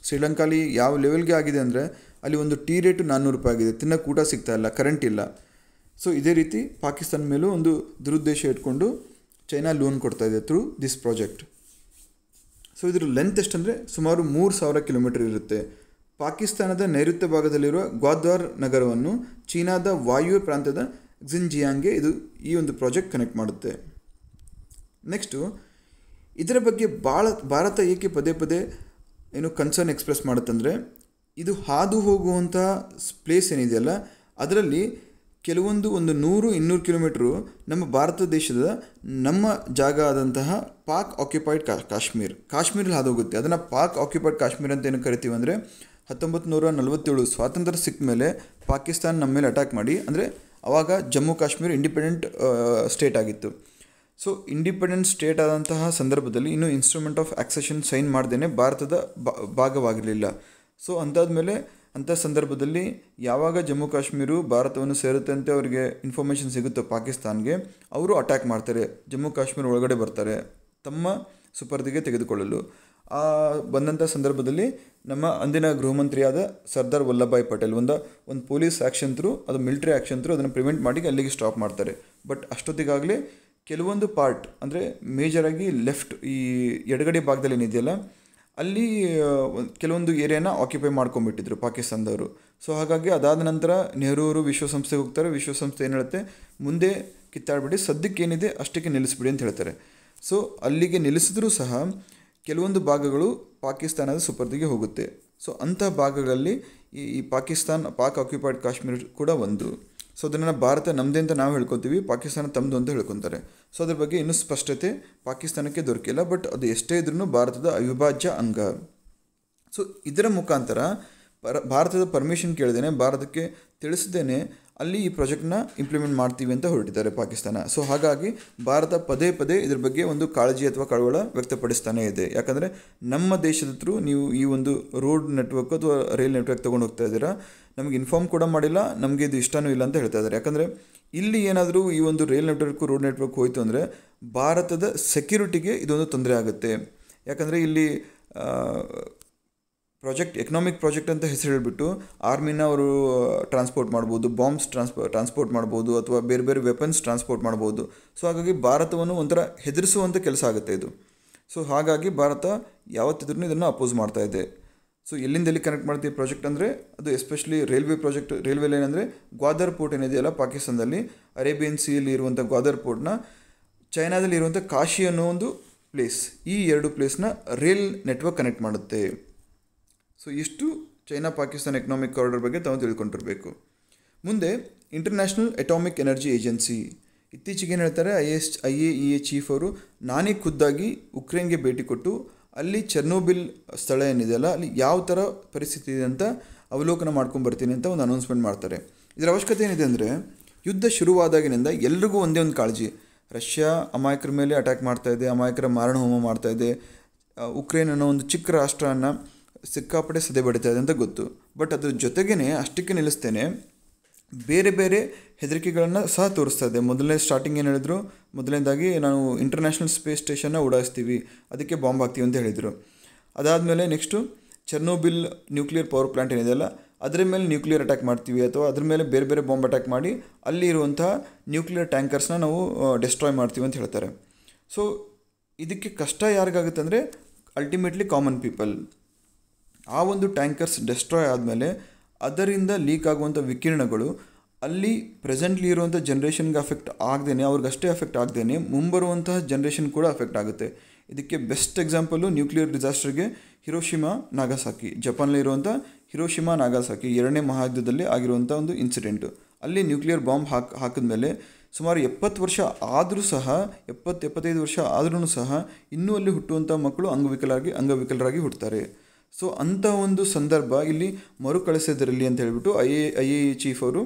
ಶ್ರೀಲಂಕಾಲಿ ಯಾವ ಲೆವೆಲ್ಗೆ ಆಗಿದೆ ಅಂದರೆ ಅಲ್ಲಿ ಒಂದು ಟೀ ರೇಟು ನಾನ್ನೂರು ರೂಪಾಯಿ ಆಗಿದೆ ತಿನ್ನೋಕೆ ಊಟ ಸಿಗ್ತಾ ಇಲ್ಲ ಕರೆಂಟ್ ಇಲ್ಲ ಸೊ ಇದೇ ರೀತಿ ಪಾಕಿಸ್ತಾನ ಮೇಲೂ ಒಂದು ದುರುದ್ದೇಶ ಇಟ್ಕೊಂಡು ಚೈನಾ ಲೋನ್ ಕೊಡ್ತಾ ಇದೆ ಥ್ರೂ ದಿಸ್ ಪ್ರಾಜೆಕ್ಟ್ ಸೊ ಇದರ ಲೆಂತ್ ಎಷ್ಟಂದರೆ ಸುಮಾರು ಮೂರು ಸಾವಿರ ಕಿಲೋಮೀಟರ್ ಇರುತ್ತೆ ಪಾಕಿಸ್ತಾನದ ನೈಋತ್ಯ ಭಾಗದಲ್ಲಿರುವ ಗ್ವಾದ್ವಾರ್ ನಗರವನ್ನು ಚೀನಾದ ವಾಯುವ್ಯ ಪ್ರಾಂತ್ಯದ ಜಿಂಜಿಯಾಂಗ್ಗೆ ಇದು ಈ ಒಂದು ಪ್ರಾಜೆಕ್ಟ್ ಕನೆಕ್ಟ್ ಮಾಡುತ್ತೆ ನೆಕ್ಸ್ಟು ಇದರ ಬಗ್ಗೆ ಭಾಳ ಭಾರತ ಏಕೆ ಪದೇ ಪದೇ ಏನು ಕನ್ಸರ್ನ್ ಎಕ್ಸ್ಪ್ರೆಸ್ ಮಾಡುತ್ತಂದರೆ ಇದು ಹಾದು ಹೋಗುವಂಥ ಪ್ಲೇಸ್ ಏನಿದೆಯಲ್ಲ ಅದರಲ್ಲಿ ಕೆಲವೊಂದು ಒಂದು ನೂರು ಇನ್ನೂರು ಕಿಲೋಮೀಟ್ರು ನಮ್ಮ ಭಾರತ ದೇಶದ ನಮ್ಮ ಜಾಗ ಆದಂತಹ ಪಾಕ್ ಆಕ್ಯುಪೈಡ್ ಕಾ ಕಾಶ್ಮೀರ್ ಕಾಶ್ಮೀರಲ್ಲಿ ಹೋಗುತ್ತೆ ಅದನ್ನು ಪಾಕ್ ಆಕ್ಯುಪೈಡ್ ಕಾಶ್ಮೀರ ಅಂತ ಏನು ಕರಿತೀವಿ ಅಂದರೆ ಹತ್ತೊಂಬತ್ತು ನೂರ ನಲವತ್ತೇಳು ಸ್ವಾತಂತ್ರ್ಯ ಸಿಕ್ಕ ಮೇಲೆ ಪಾಕಿಸ್ತಾನ ನಮ್ಮ ಮೇಲೆ ಅಟ್ಯಾಕ್ ಮಾಡಿ ಅಂದರೆ ಆವಾಗ ಜಮ್ಮು ಕಾಶ್ಮೀರ್ ಇಂಡಿಪೆಂಡೆಂಟ್ ಸ್ಟೇಟ್ ಆಗಿತ್ತು ಸೊ ಇಂಡಿಪೆಂಡೆಂಟ್ ಸ್ಟೇಟ್ ಆದಂತಹ ಸಂದರ್ಭದಲ್ಲಿ ಇನ್ನೂ ಇನ್ಸ್ಟ್ರೂಮೆಂಟ್ ಆಫ್ ಆಕ್ಸೆಷನ್ ಸೈನ್ ಮಾಡ್ದೇ ಭಾರತದ ಭಾಗವಾಗಿರಲಿಲ್ಲ ಸೊ ಮೇಲೆ ಅಂಥ ಸಂದರ್ಭದಲ್ಲಿ ಯಾವಾಗ ಜಮ್ಮು ಕಾಶ್ಮೀರ ಭಾರತವನ್ನು ಸೇರುತ್ತೆ ಅಂತ ಅವರಿಗೆ ಇನ್ಫಾರ್ಮೇಷನ್ ಸಿಗುತ್ತೋ ಪಾಕಿಸ್ತಾನ್ಗೆ ಅವರು ಅಟ್ಯಾಕ್ ಮಾಡ್ತಾರೆ ಜಮ್ಮು ಕಾಶ್ಮೀರ ಒಳಗಡೆ ಬರ್ತಾರೆ ತಮ್ಮ ಸುಪರ್ದಿಗೆ ತೆಗೆದುಕೊಳ್ಳಲು ಆ ಬಂದಂಥ ಸಂದರ್ಭದಲ್ಲಿ ನಮ್ಮ ಅಂದಿನ ಗೃಹಮಂತ್ರಿಯಾದ ಸರ್ದಾರ್ ವಲ್ಲಭಾಯ್ ಪಟೇಲ್ ಒಂದು ಒಂದು ಪೊಲೀಸ್ ಆ್ಯಕ್ಷನ್ ತ್ರೂ ಅದು ಮಿಲಿಟ್ರಿ ಆ್ಯಕ್ಷನ್ ತ್ರೂ ಅದನ್ನು ಪ್ರಿವೆಂಟ್ ಮಾಡಿ ಅಲ್ಲಿಗೆ ಸ್ಟಾಪ್ ಮಾಡ್ತಾರೆ ಬಟ್ ಅಷ್ಟೊತ್ತಿಗಾಗಲೇ ಕೆಲವೊಂದು ಪಾರ್ಟ್ ಅಂದರೆ ಮೇಜರಾಗಿ ಲೆಫ್ಟ್ ಈ ಎಡಗಡೆ ಭಾಗದಲ್ಲಿ ಏನಿದೆಯಲ್ಲ ಅಲ್ಲಿ ಕೆಲವೊಂದು ಏರಿಯಾನ ಆಕ್ಯುಪೈ ಮಾಡ್ಕೊಂಡ್ಬಿಟ್ಟಿದ್ರು ಪಾಕಿಸ್ತಾನದವರು ಸೊ ಹಾಗಾಗಿ ಅದಾದ ನಂತರ ನೆಹರು ಅವರು ವಿಶ್ವಸಂಸ್ಥೆಗೆ ಹೋಗ್ತಾರೆ ವಿಶ್ವಸಂಸ್ಥೆ ಏನು ಹೇಳುತ್ತೆ ಮುಂದೆ ಕಿತ್ತಾಡ್ಬಿಡಿ ಸದ್ಯಕ್ಕೆ ಏನಿದೆ ಅಷ್ಟಕ್ಕೆ ನಿಲ್ಲಿಸ್ಬಿಡಿ ಅಂತ ಹೇಳ್ತಾರೆ ಸೊ ಅಲ್ಲಿಗೆ ನಿಲ್ಲಿಸಿದ್ರೂ ಸಹ ಕೆಲವೊಂದು ಭಾಗಗಳು ಪಾಕಿಸ್ತಾನದ ಸುಪರ್ದಿಗೆ ಹೋಗುತ್ತೆ ಸೊ ಅಂಥ ಭಾಗಗಳಲ್ಲಿ ಈ ಪಾಕಿಸ್ತಾನ್ ಪಾಕ್ ಆಕ್ಯುಪೈಡ್ ಕಾಶ್ಮೀರ ಕೂಡ ಒಂದು ಸೊ ಅದನ್ನು ಭಾರತ ನಮ್ಮದೇ ಅಂತ ನಾವು ಹೇಳ್ಕೊತೀವಿ ಪಾಕಿಸ್ತಾನ ತಮ್ಮದು ಅಂತ ಹೇಳ್ಕೊತಾರೆ ಸೊ ಅದ್ರ ಬಗ್ಗೆ ಇನ್ನೂ ಸ್ಪಷ್ಟತೆ ಪಾಕಿಸ್ತಾನಕ್ಕೆ ದೊರಕಿಲ್ಲ ಬಟ್ ಅದು ಎಷ್ಟೇ ಇದ್ರೂ ಭಾರತದ ಅವಿಭಾಜ್ಯ ಅಂಗ ಸೊ ಇದರ ಮುಖಾಂತರ ಪರ ಭಾರತದ ಪರ್ಮಿಷನ್ ಕೇಳ್ದೇನೆ ಭಾರತಕ್ಕೆ ತಿಳಿಸ್ದೇನೆ ಅಲ್ಲಿ ಈ ಪ್ರಾಜೆಕ್ಟ್ನ ಇಂಪ್ಲಿಮೆಂಟ್ ಮಾಡ್ತೀವಿ ಅಂತ ಹೊರಟಿದ್ದಾರೆ ಪಾಕಿಸ್ತಾನ ಸೊ ಹಾಗಾಗಿ ಭಾರತ ಪದೇ ಪದೇ ಇದ್ರ ಬಗ್ಗೆ ಒಂದು ಕಾಳಜಿ ಅಥವಾ ಕಳವಳ ವ್ಯಕ್ತಪಡಿಸ್ತಾನೇ ಇದೆ ಯಾಕಂದರೆ ನಮ್ಮ ದೇಶದ ನೀವು ಈ ಒಂದು ರೋಡ್ ನೆಟ್ವರ್ಕ್ ಅಥವಾ ರೈಲ್ ನೆಟ್ವರ್ಕ್ ತೊಗೊಂಡು ಹೋಗ್ತಾ ಇದ್ದೀರಾ ನಮಗೆ ಇನ್ಫಾರ್ಮ್ ಕೂಡ ಮಾಡಿಲ್ಲ ನಮಗೆ ಇದು ಇಷ್ಟನೂ ಇಲ್ಲ ಅಂತ ಹೇಳ್ತಾ ಇದ್ದಾರೆ ಯಾಕಂದರೆ ಇಲ್ಲಿ ಏನಾದರೂ ಈ ಒಂದು ರೈಲ್ ನೆಟ್ವರ್ಕು ರೋಡ್ ನೆಟ್ವರ್ಕ್ ಹೋಯಿತು ಅಂದರೆ ಭಾರತದ ಸೆಕ್ಯೂರಿಟಿಗೆ ಇದೊಂದು ತೊಂದರೆ ಆಗುತ್ತೆ ಯಾಕಂದರೆ ಇಲ್ಲಿ ಪ್ರಾಜೆಕ್ಟ್ ಎಕನಾಮಿಕ್ ಪ್ರಾಜೆಕ್ಟ್ ಅಂತ ಹೆಸರು ಹೇಳಿಬಿಟ್ಟು ಆರ್ಮಿನ ಅವರು ಟ್ರಾನ್ಸ್ಪೋರ್ಟ್ ಮಾಡ್ಬೋದು ಬಾಂಬ್ಸ್ ಟ್ರಾನ್ಸ್ಪೋ ಟ್ರಾನ್ಸ್ಪೋರ್ಟ್ ಮಾಡ್ಬೋದು ಅಥವಾ ಬೇರೆ ಬೇರೆ ವೆಪನ್ಸ್ ಟ್ರಾನ್ಸ್ಪೋರ್ಟ್ ಮಾಡ್ಬೋದು ಸೊ ಹಾಗಾಗಿ ಭಾರತವನ್ನು ಒಂಥರ ಹೆದರಿಸುವಂಥ ಕೆಲಸ ಆಗುತ್ತೆ ಇದು ಸೊ ಹಾಗಾಗಿ ಭಾರತ ಯಾವತ್ತಿದ್ರೂ ಇದನ್ನು ಅಪೋಸ್ ಮಾಡ್ತಾ ಇದೆ ಸೊ ಎಲ್ಲಿಂದ ಕನೆಕ್ಟ್ ಮಾಡ್ತೀವಿ ಪ್ರಾಜೆಕ್ಟ್ ಅಂದರೆ ಅದು especially railway project railway line ಅಂದರೆ ಗ್ವಾದರ್ ಪೋರ್ಟ್ ಏನಿದೆಯಲ್ಲ ಪಾಕಿಸ್ತಾನದಲ್ಲಿ ಅರೇಬಿಯನ್ ಸೀಯಲ್ಲಿ ಇರುವಂಥ ಗ್ವಾದರ್ ಪೋರ್ಟ್ನ ಚೈನಾದಲ್ಲಿ ಇರುವಂಥ ಕಾಶಿ ಅನ್ನೋ ಒಂದು ಪ್ಲೇಸ್ ಈ ಎರಡು ಪ್ಲೇಸ್ನ ರೈಲ್ ನೆಟ್ವರ್ಕ್ ಕನೆಕ್ಟ್ ಮಾಡುತ್ತೆ ಸೊ ಇಷ್ಟು ಚೈನಾ ಪಾಕಿಸ್ತಾನ ಎಕನಾಮಿಕ್ ಕಾರಿಡಾರ್ ಬಗ್ಗೆ ತಾವು ತಿಳ್ಕೊಂಡಿರಬೇಕು ಮುಂದೆ ಇಂಟರ್ನ್ಯಾಷನಲ್ ಎಟಾಮಿಕ್ ಎನರ್ಜಿ ಏಜೆನ್ಸಿ ಇತ್ತೀಚೆಗೆ ಏನು ಹೇಳ್ತಾರೆ I S I A E A chief ಅವರು ನಾನೇ ಖುದ್ದಾಗಿ ಉಕ್ರೇನ್ಗೆ ಭೇಟಿ ಕೊಟ್ಟು ಅಲ್ಲಿ ಚರ್ನೋಬಿಲ್ ಸ್ಥಳ ಏನಿದೆಯಲ್ಲ ಅಲ್ಲಿ ಯಾವ ಥರ ಪರಿಸ್ಥಿತಿ ಇದೆ ಅಂತ ಅವಲೋಕನ ಮಾಡ್ಕೊಂಡು ಬರ್ತೀನಿ ಅಂತ ಒಂದು ಅನೌನ್ಸ್ಮೆಂಟ್ ಮಾಡ್ತಾರೆ ಇದರ ಅವಶ್ಯಕತೆ ಏನಿದೆ ಅಂದರೆ ಯುದ್ಧ ಶುರುವಾದಾಗಿನಿಂದ ಎಲ್ರಿಗೂ ಒಂದೇ ಒಂದು ಕಾಳಜಿ ರಷ್ಯಾ ಅಮಾಯಕರ ಮೇಲೆ ಅಟ್ಯಾಕ್ ಮಾಡ್ತಾ ಇದೆ ಅಮಾಯಕರ ಮಾರಣಹೋಮ ಮಾಡ್ತಾ ಇದೆ ಉಕ್ರೇನ್ ಅನ್ನೋ ಒಂದು ಚಿಕ್ಕ ರಾಷ್ಟ್ರವನ್ನು ಸಿಕ್ಕಾಪಟ್ಟೆ ಸದೆ ಬಡಿತಾ ಇದೆ ಅಂತ ಗೊತ್ತು ಬಟ್ ಅದ್ರ ಜೊತೆಗೇ ಅಷ್ಟಕ್ಕೆ ನಿಲ್ಲಿಸ್ತೇನೆ ಬೇರೆ ಬೇರೆ ಹೆದರಿಕೆಗಳನ್ನು ಸಹ ಇದೆ ಮೊದಲನೇ ಸ್ಟಾರ್ಟಿಂಗ್ ಏನು ಹೇಳಿದ್ರು ಮೊದಲನೇದಾಗಿ ನಾವು ಇಂಟರ್ನ್ಯಾಷನಲ್ ಸ್ಪೇಸ್ ಸ್ಟೇಷನ್ನ ಉಡಾಯಿಸ್ತೀವಿ ಅದಕ್ಕೆ ಬಾಂಬ್ ಹಾಕ್ತೀವಿ ಅಂತ ಹೇಳಿದರು ಅದಾದಮೇಲೆ next Chernobyl nuclear power plant ಏನಿದೆ ಅಲ್ಲ ಅದರ ಮೇಲೆ ನ್ಯೂಕ್ಲಿಯರ್ ಅಟ್ಯಾಕ್ ಮಾಡ್ತೀವಿ ಅಥವಾ ಅದ್ರ ಮೇಲೆ ಬೇರೆ ಬೇರೆ ಬಾಂಬ್ ಅಟ್ಯಾಕ್ ಮಾಡಿ ಅಲ್ಲಿ ಇರುವಂತಹ ನ್ಯೂಕ್ಲಿಯರ್ ಟ್ಯಾಂಕರ್ಸ್ನ ನಾವು ಡೆಸ್ಟ್ರಾಯ್ ಮಾಡ್ತೀವಿ ಅಂತ ಹೇಳ್ತಾರೆ ಸೊ ಇದಕ್ಕೆ ಕಷ್ಟ ಯಾರಿಗಾಗುತ್ತೆ ಅಂದರೆ ಅಲ್ಟಿಮೇಟ್ಲಿ ಕಾಮನ್ ಪೀಪಲ್ ಆ ಒಂದು ಟ್ಯಾಂಕರ್ಸ್ ಡೆಸ್ಟ್ರಾಯ್ ಆದಮೇಲೆ ಅದರಿಂದ ಲೀಕ್ ಆಗುವಂಥ ವಿಕಿರಣಗಳು ಅಲ್ಲಿ ಪ್ರೆಸೆಂಟ್ಲಿ ಇರುವಂಥ ಜನ್ರೇಷನ್ಗೆ ಅಫೆಕ್ಟ್ ಆಗದೇನೆ ಅವ್ರಿಗಷ್ಟೇ ಅಫೆಕ್ಟ್ ಆಗದೇನೆ ಮುಂಬರುವಂತಹ ಜನ್ರೇಷನ್ ಕೂಡ ಅಫೆಕ್ಟ್ ಆಗುತ್ತೆ ಇದಕ್ಕೆ ಬೆಸ್ಟ್ ಎಕ್ಸಾಂಪಲ್ಲು ನ್ಯೂಕ್ಲಿಯರ್ ಡಿಸಾಸ್ಟರ್ಗೆ ಹಿರೋಶಿಮಾ ನಾಗಾಸಾಕಿ ಜಪಾನ್ಲಿರುವಂಥ ಹಿರೋಶಿಮಾ ನಾಗಾಸಾಕಿ ಎರಡನೇ ಮಹಾಯುದ್ಧದಲ್ಲಿ ಆಗಿರುವಂಥ ಒಂದು ಇನ್ಸಿಡೆಂಟು ಅಲ್ಲಿ ನ್ಯೂಕ್ಲಿಯರ್ ಬಾಂಬ್ ಹಾಕಿ ಹಾಕಿದ್ಮೇಲೆ ಸುಮಾರು ಎಪ್ಪತ್ತು ವರ್ಷ ಆದರೂ ಸಹ ಎಪ್ಪತ್ತು ಎಪ್ಪತ್ತೈದು ವರ್ಷ ಆದ್ರೂ ಸಹ ಇನ್ನೂ ಅಲ್ಲಿ ಹುಟ್ಟುವಂಥ ಮಕ್ಕಳು ಅಂಗವಿಕಲಾಗಿ ಅಂಗವಿಕಲರಾಗಿ ಹುಟ್ಟುತ್ತಾರೆ ಸೊ ಅಂಥ ಒಂದು ಸಂದರ್ಭ ಇಲ್ಲಿ ಮರುಕಳಿಸಿದಿರಲಿ ಅಂತ ಹೇಳಿಬಿಟ್ಟು I A I A chief ಅವರು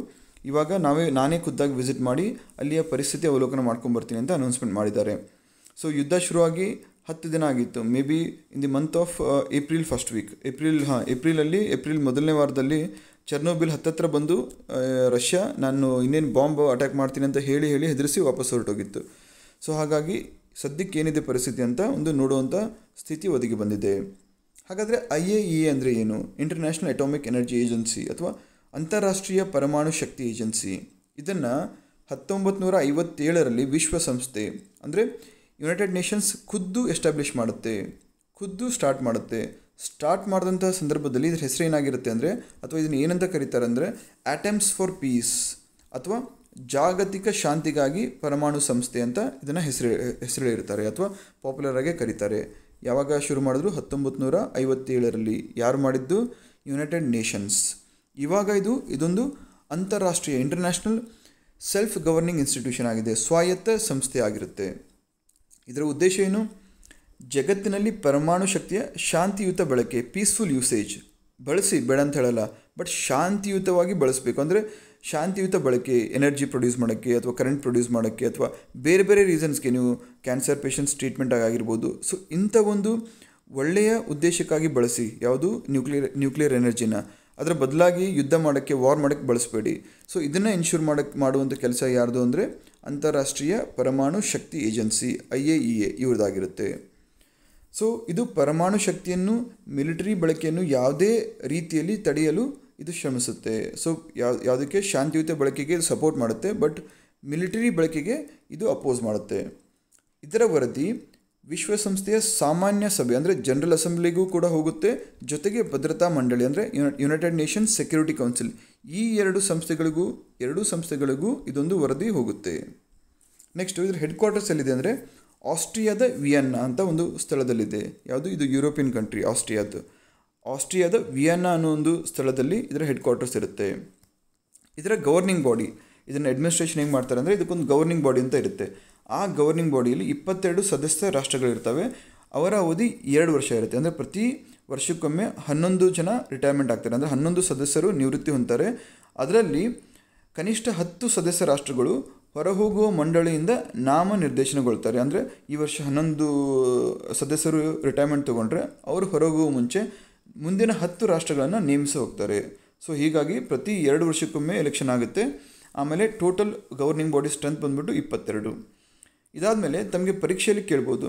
ಇವಾಗ ನಾವೇ ನಾನೇ ಖುದ್ದಾಗಿ ವಿಸಿಟ್ ಮಾಡಿ ಅಲ್ಲಿಯ ಪರಿಸ್ಥಿತಿ ಅವಲೋಕನ ಮಾಡ್ಕೊಂಡು ಬರ್ತೀನಿ ಅಂತ ಅನೌನ್ಸ್ಮೆಂಟ್ ಮಾಡಿದ್ದಾರೆ ಸೊ ಯುದ್ಧ ಶುರುವಾಗಿ ಹತ್ತು ದಿನ ಆಗಿತ್ತು may be in the month of April first week April ಹಾಂ ಏಪ್ರಿಲಲ್ಲಿ ಏಪ್ರಿಲ್ ಮೊದಲನೇ ವಾರದಲ್ಲಿ ಚರ್ನೋಬಿಲ್ ಹತ್ತತ್ರ ಬಂದು ರಷ್ಯಾ ನಾನು ಇನ್ನೇನು ಬಾಂಬ್ ಅಟ್ಯಾಕ್ ಮಾಡ್ತೀನಿ ಅಂತ ಹೇಳಿ ಹೇಳಿ ಹೆದರಿಸಿ ವಾಪಸ್ ಹೊರಟೋಗಿತ್ತು ಸೊ ಹಾಗಾಗಿ ಸದ್ಯಕ್ಕೆ ಏನಿದೆ ಪರಿಸ್ಥಿತಿ ಅಂತ ಒಂದು ನೋಡುವಂಥ ಸ್ಥಿತಿ ಒದಗಿ ಬಂದಿದೆ ಹಾಗಾದರೆ ಐ ಎ ಇ ಅಂದರೆ ಏನು ಇಂಟರ್ನ್ಯಾಷನಲ್ ಅಟಾಮಿಕ್ ಎನರ್ಜಿ ಏಜೆನ್ಸಿ ಅಥವಾ ಅಂತಾರಾಷ್ಟ್ರೀಯ ಪರಮಾಣು ಶಕ್ತಿ ಏಜೆನ್ಸಿ ಇದನ್ನು ಹತ್ತೊಂಬತ್ತು ನೂರ ಐವತ್ತೇಳರಲ್ಲಿ ವಿಶ್ವಸಂಸ್ಥೆ ಅಂದರೆ ಯುನೈಟೆಡ್ ನೇಷನ್ಸ್ ಖುದ್ದು ಎಸ್ಟಾಬ್ಲಿಷ್ ಮಾಡುತ್ತೆ ಖುದ್ದು ಸ್ಟಾರ್ಟ್ ಮಾಡುತ್ತೆ ಸ್ಟಾರ್ಟ್ ಮಾಡಿದಂಥ ಸಂದರ್ಭದಲ್ಲಿ ಇದ್ರ ಹೆಸರು ಏನಾಗಿರುತ್ತೆ ಅಂದರೆ ಅಥವಾ ಇದನ್ನು ಏನಂತ ಕರೀತಾರೆ ಅಂದರೆ ಆಟಮ್ಸ್ ಫಾರ್ ಪೀಸ್ ಅಥವಾ ಜಾಗತಿಕ ಶಾಂತಿಗಾಗಿ ಪರಮಾಣು ಸಂಸ್ಥೆ ಅಂತ ಇದನ್ನು ಹೆಸರು ಇರ್ತಾರೆ ಅಥವಾ ಪಾಪ್ಯುಲರಾಗೆ ಕರೀತಾರೆ ಯಾವಾಗ ಶುರು ಮಾಡಿದ್ರು ಹತ್ತೊಂಬತ್ತು ನೂರ ಐವತ್ತೇಳರಲ್ಲಿ ಯಾರು ಮಾಡಿದ್ದು ಯುನೈಟೆಡ್ ನೇಷನ್ಸ್ ಇವಾಗ ಇದು ಇದೊಂದು ಅಂತಾರಾಷ್ಟ್ರೀಯ ಇಂಟರ್ನ್ಯಾಷನಲ್ ಸೆಲ್ಫ್ ಗವರ್ನಿಂಗ್ ಇನ್ಸ್ಟಿಟ್ಯೂಷನ್ ಆಗಿದೆ ಸ್ವಾಯತ್ತ ಸಂಸ್ಥೆ ಆಗಿರುತ್ತೆ ಇದರ ಉದ್ದೇಶ ಏನು ಜಗತ್ತಿನಲ್ಲಿ ಪರಮಾಣು ಶಕ್ತಿಯ ಶಾಂತಿಯುತ ಬಳಕೆ ಪೀಸ್ಫುಲ್ ಯೂಸೇಜ್ ಬಳಸಿ ಬೇಡ ಅಂತ ಹೇಳಲ್ಲ ಬಟ್ ಶಾಂತಿಯುತವಾಗಿ ಬಳಸಬೇಕು ಅಂದರೆ ಶಾಂತಿಯುತ ಬಳಕೆ ಎನರ್ಜಿ ಪ್ರೊಡ್ಯೂಸ್ ಮಾಡೋಕ್ಕೆ ಅಥವಾ ಕರೆಂಟ್ ಪ್ರೊಡ್ಯೂಸ್ ಮಾಡೋಕ್ಕೆ ಅಥವಾ ಬೇರೆ ಬೇರೆ ರೀಸನ್ಸ್ಗೆ ನೀವು ಕ್ಯಾನ್ಸರ್ ಪೇಷಂಟ್ಸ್ ಟ್ರೀಟ್ಮೆಂಟ್ ಆಗಿರ್ಬೋದು ಸೊ ಇಂಥ ಒಂದು ಒಳ್ಳೆಯ ಉದ್ದೇಶಕ್ಕಾಗಿ ಬಳಸಿ ಯಾವುದು ನ್ಯೂಕ್ಲಿಯರ್ ನ್ಯೂಕ್ಲಿಯರ್ ಎನರ್ಜಿನ ಅದರ ಬದಲಾಗಿ ಯುದ್ಧ ಮಾಡೋಕ್ಕೆ ವಾರ್ ಮಾಡೋಕ್ಕೆ ಬಳಸಬೇಡಿ ಸೊ ಇದನ್ನು ಇನ್ಶೂರ್ ಮಾಡೋಕ್ಕೆ ಮಾಡುವಂಥ ಕೆಲಸ ಯಾರ್ದು ಅಂದರೆ ಅಂತಾರಾಷ್ಟ್ರೀಯ ಪರಮಾಣು ಶಕ್ತಿ agency I A E A ಇವ್ರದ್ದಾಗಿರುತ್ತೆ ಸೊ ಇದು ಪರಮಾಣು ಶಕ್ತಿಯನ್ನು ಮಿಲಿಟರಿ ಬಳಕೆಯನ್ನು ಯಾವುದೇ ರೀತಿಯಲ್ಲಿ ತಡೆಯಲು ಇದು ಶ್ರಮಿಸುತ್ತೆ ಸೊ ಯಾವ ಯಾವುದಕ್ಕೆ ಶಾಂತಿಯುತ ಬಳಕೆಗೆ ಇದು ಸಪೋರ್ಟ್ ಮಾಡುತ್ತೆ ಬಟ್ ಮಿಲಿಟರಿ ಬಳಕೆಗೆ ಇದು ಅಪೋಸ್ ಮಾಡುತ್ತೆ ಇದರ ವರದಿ ವಿಶ್ವಸಂಸ್ಥೆಯ ಸಾಮಾನ್ಯ ಸಭೆ ಅಂದರೆ ಜನರಲ್ ಅಸೆಂಬ್ಲಿಗೂ ಕೂಡ ಹೋಗುತ್ತೆ ಜೊತೆಗೆ ಭದ್ರತಾ ಮಂಡಳಿ ಅಂದರೆ ಯುನೈಟೆಡ್ ನೇಷನ್ಸ್ ಸೆಕ್ಯೂರಿಟಿ ಕೌನ್ಸಿಲ್ ಈ ಎರಡು ಸಂಸ್ಥೆಗಳಿಗೂ ಎರಡೂ ಸಂಸ್ಥೆಗಳಿಗೂ ಇದೊಂದು ವರದಿ ಹೋಗುತ್ತೆ ನೆಕ್ಸ್ಟು ಇದರ ಹೆಡ್ ಕ್ವಾರ್ಟರ್ಸ್ ಎಲ್ಲಿದೆ ಅಂದರೆ ಆಸ್ಟ್ರಿಯಾದ ವಿಯನ್ನ ಅಂತ ಒಂದು ಸ್ಥಳದಲ್ಲಿದೆ ಯಾವುದು ಇದು ಯುರೋಪಿಯನ್ ಕಂಟ್ರಿ ಆಸ್ಟ್ರಿಯಾದ್ದು ಆಸ್ಟ್ರಿಯಾದ ವಿಯೆನ್ನಾ ಅನ್ನೋ ಒಂದು ಸ್ಥಳದಲ್ಲಿ ಇದರ ಹೆಡ್ ಕ್ವಾರ್ಟರ್ಸ್ ಇರುತ್ತೆ ಇದರ ಗವರ್ನಿಂಗ್ ಬಾಡಿ ಇದನ್ನು ಅಡ್ಮಿನಿಸ್ಟ್ರೇಷನ್ ಹೆಂಗೆ ಮಾಡ್ತಾರೆ ಅಂದರೆ ಇದಕ್ಕೊಂದು ಗವರ್ನಿಂಗ್ ಬಾಡಿ ಅಂತ ಇರುತ್ತೆ ಆ ಗವರ್ನಿಂಗ್ ಬಾಡಿಯಲ್ಲಿ ಇಪ್ಪತ್ತೆರಡು ಸದಸ್ಯ ರಾಷ್ಟ್ರಗಳಿರ್ತವೆ ಅವರ ಅವಧಿ ಎರಡು ವರ್ಷ ಇರುತ್ತೆ ಅಂದರೆ ಪ್ರತಿ ವರ್ಷಕ್ಕೊಮ್ಮೆ ಹನ್ನೊಂದು ಜನ ರಿಟೈರ್ಮೆಂಟ್ ಆಗ್ತಾರೆ ಅಂದರೆ ಹನ್ನೊಂದು ಸದಸ್ಯರು ನಿವೃತ್ತಿ ಹೊಂತಾರೆ ಅದರಲ್ಲಿ ಕನಿಷ್ಠ ಹತ್ತು ಸದಸ್ಯ ರಾಷ್ಟ್ರಗಳು ಹೊರಹೋಗುವ ಮಂಡಳಿಯಿಂದ ನಾಮ ನಿರ್ದೇಶನಗೊಳ್ತಾರೆ ಅಂದರೆ ಈ ವರ್ಷ ಹನ್ನೊಂದು ಸದಸ್ಯರು ರಿಟೈರ್ಮೆಂಟ್ ತೊಗೊಂಡ್ರೆ ಅವರು ಹೊರಹೋಗುವ ಮುಂಚೆ ಮುಂದಿನ ಹತ್ತು ರಾಷ್ಟ್ರಗಳನ್ನು ನೇಮಿಸಿ ಹೋಗ್ತಾರೆ ಸೊ ಹೀಗಾಗಿ ಪ್ರತಿ ಎರಡು ವರ್ಷಕ್ಕೊಮ್ಮೆ ಎಲೆಕ್ಷನ್ ಆಗುತ್ತೆ ಆಮೇಲೆ ಟೋಟಲ್ ಗವರ್ನಿಂಗ್ ಬಾಡಿ ಸ್ಟ್ರೆಂತ್ ಬಂದ್ಬಿಟ್ಟು ಇಪ್ಪತ್ತೆರಡು ಮೇಲೆ ತಮಗೆ ಪರೀಕ್ಷೆಯಲ್ಲಿ ಕೇಳ್ಬೋದು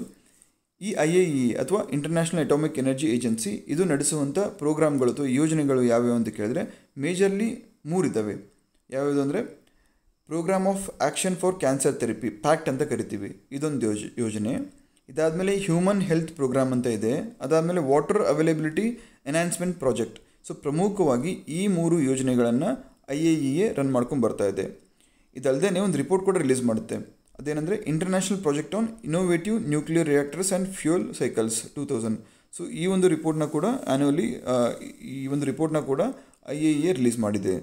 ಈ ಐ ಎ ಇ ಅಥವಾ ಇಂಟರ್ನ್ಯಾಷನಲ್ ಅಟಾಮಿಕ್ ಎನರ್ಜಿ ಏಜೆನ್ಸಿ ಇದು ನಡೆಸುವಂಥ ಪ್ರೋಗ್ರಾಮ್ಗಳು ಅಥವಾ ಯೋಜನೆಗಳು ಯಾವ್ಯಾವು ಅಂತ ಕೇಳಿದ್ರೆ ಮೇಜರ್ಲಿ ಮೂರಿದ್ದಾವೆ ಯಾವ್ಯಾವುದು ಅಂದರೆ programme of action for cancer therapy PACT ಅಂತ ಕರಿತೀವಿ ಇದೊಂದು ಯೋಜ ಯೋಜನೆ ಇದಾದಮೇಲೆ ಹ್ಯೂಮನ್ ಹೆಲ್ತ್ ಪ್ರೋಗ್ರಾಮ್ ಅಂತ ಇದೆ ಅದಾದಮೇಲೆ water availability enhancement project so ಪ್ರಮುಖವಾಗಿ ಈ ಮೂರು ಯೋಜನೆಗಳನ್ನು I A E e A run ಮಾಡ್ಕೊಂಡು ಬರ್ತಾ ಇದೆ ಇದಲ್ಲದೆ ಒಂದು ರಿಪೋರ್ಟ್ ಕೂಡ ರಿಲೀಸ್ ಮಾಡುತ್ತೆ ಅದೇನೆಂದರೆ international project on innovative nuclear reactors and fuel cycles two thousand so ಈ ಒಂದು ರಿಪೋರ್ಟ್ನ ಕೂಡ ಆ್ಯನ್ಯಲಿ ಈ ಒಂದು ರಿಪೋರ್ಟ್ನ ಕೂಡ I A E A release ಮಾಡಿದೆ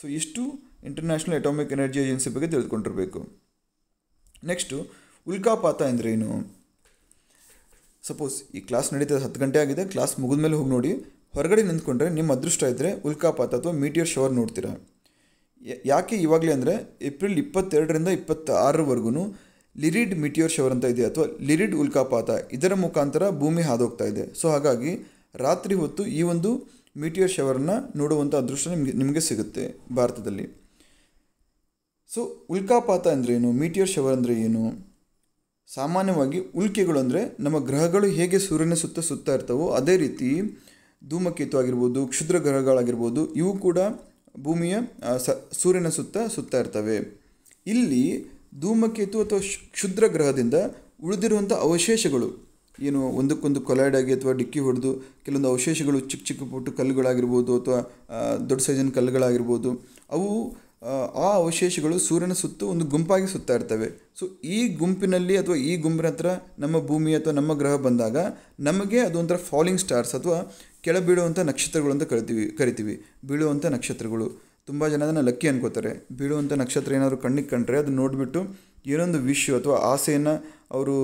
ಸೊ ಇಷ್ಟು ಇಂಟರ್ನ್ಯಾಷನಲ್ ಅಟಾಮಿಕ್ ಎನರ್ಜಿ ಏಜೆನ್ಸಿ ಬಗ್ಗೆ ತಿಳ್ಕೊಂಡಿರಬೇಕು ನೆಕ್ಸ್ಟು ಉಲ್ಕಾಪಾತ ಅಂದರೆ ಏನು ಸಪೋಸ್ ಈ ಕ್ಲಾಸ್ ನಡೀತದೆ ಹತ್ತು ಗಂಟೆ ಆಗಿದೆ ಕ್ಲಾಸ್ ಮುಗಿದ ಮೇಲೆ ಹೋಗಿ ನೋಡಿ ಹೊರಗಡೆ ನಿಂತ್ಕೊಂಡ್ರೆ ನಿಮ್ಮ ಅದೃಷ್ಟ ಇದ್ದರೆ ಉಲ್ಕಾಪಾತ ಅಥವಾ ಮೀಟಿಯರ್ ಶವರ್ ನೋಡ್ತೀರಾ ಯಾಕೆ ಇವಾಗಲೇ ಅಂದರೆ ಏಪ್ರಿಲ್ ಇಪ್ಪತ್ತೆರಡರಿಂದ ಇಪ್ಪತ್ತಾರರವರೆಗೂ ಲಿರಿಡ್ ಮೀಟಿಯೋರ್ ಶವರ್ ಅಂತ ಇದೆ ಅಥವಾ ಲಿರಿಡ್ ಉಲ್ಕಾಪಾತ ಇದರ ಮುಖಾಂತರ ಭೂಮಿ ಹಾದೋಗ್ತಾ ಇದೆ ಸೊ ಹಾಗಾಗಿ ರಾತ್ರಿ ಹೊತ್ತು ಈ ಒಂದು ಮೀಟಿಯೋರ್ ಶವರನ್ನು ನೋಡುವಂಥ ಅದೃಷ್ಟ ನಿಮಗೆ ನಿಮಗೆ ಸಿಗುತ್ತೆ ಭಾರತದಲ್ಲಿ ಸೊ ಉಲ್ಕಾಪಾತ ಅಂದರೆ ಏನು ಮೀಟಿಯೋರ್ ಶವರ್ ಅಂದರೆ ಏನು ಸಾಮಾನ್ಯವಾಗಿ ಉಲ್ಕೆಗಳು ಅಂದರೆ ನಮ್ಮ ಗ್ರಹಗಳು ಹೇಗೆ ಸೂರ್ಯನ ಸುತ್ತ ಸುತ್ತ ಇರ್ತವೋ ಅದೇ ರೀತಿ ಧೂಮಕೇತು ಆಗಿರ್ಬೋದು ಕ್ಷುದ್ರ ಗ್ರಹಗಳಾಗಿರ್ಬೋದು ಇವು ಕೂಡ ಭೂಮಿಯ ಸ ಸೂರ್ಯನ ಸುತ್ತ ಸುತ್ತ ಇರ್ತವೆ ಇಲ್ಲಿ ಧೂಮಕೇತು ಅಥವಾ ಕ್ಷುದ್ರ ಗ್ರಹದಿಂದ ಉಳಿದಿರುವಂಥ ಅವಶೇಷಗಳು ಏನು ಒಂದಕ್ಕೊಂದು ಕೊಲೈಡಾಗಿ ಅಥವಾ ಡಿಕ್ಕಿ ಹೊಡೆದು ಕೆಲವೊಂದು ಅವಶೇಷಗಳು ಚಿಕ್ಕ ಚಿಕ್ಕ ಪುಟ್ಟು ಕಲ್ಲುಗಳಾಗಿರ್ಬೋದು ಅಥವಾ ದೊಡ್ಡ ಸೈಜಿನ ಕಲ್ಲುಗಳಾಗಿರ್ಬೋದು ಅವು ಆ ಅವಶೇಷಗಳು ಸೂರ್ಯನ ಸುತ್ತು ಒಂದು ಗುಂಪಾಗಿ ಸುತ್ತಾ ಇರ್ತವೆ ಸೊ ಈ ಗುಂಪಿನಲ್ಲಿ ಅಥವಾ ಈ ಗುಂಪಿನ ಹತ್ರ ನಮ್ಮ ಭೂಮಿ ಅಥವಾ ನಮ್ಮ ಗ್ರಹ ಬಂದಾಗ ನಮಗೆ ಅದೊಂಥರ ಫಾಲಿಂಗ್ ಸ್ಟಾರ್ಸ್ ಅಥವಾ ಕೆಳ ಬೀಳುವಂಥ ನಕ್ಷತ್ರಗಳು ಅಂತ ಕರಿತೀವಿ ಕರಿತೀವಿ ಬೀಳುವಂಥ ನಕ್ಷತ್ರಗಳು ತುಂಬ ಜನ ಅದನ್ನು ಲಕ್ಕಿ ಅನ್ಕೋತಾರೆ ಬೀಳುವಂಥ ನಕ್ಷತ್ರ ಏನಾದರೂ ಕಣ್ಣಿಗೆ ಕಂಡ್ರೆ ಅದನ್ನು ನೋಡಿಬಿಟ್ಟು ಏನೊಂದು ವಿಶ್ವ ಅಥವಾ ಆಸೆಯನ್ನು ಅವರು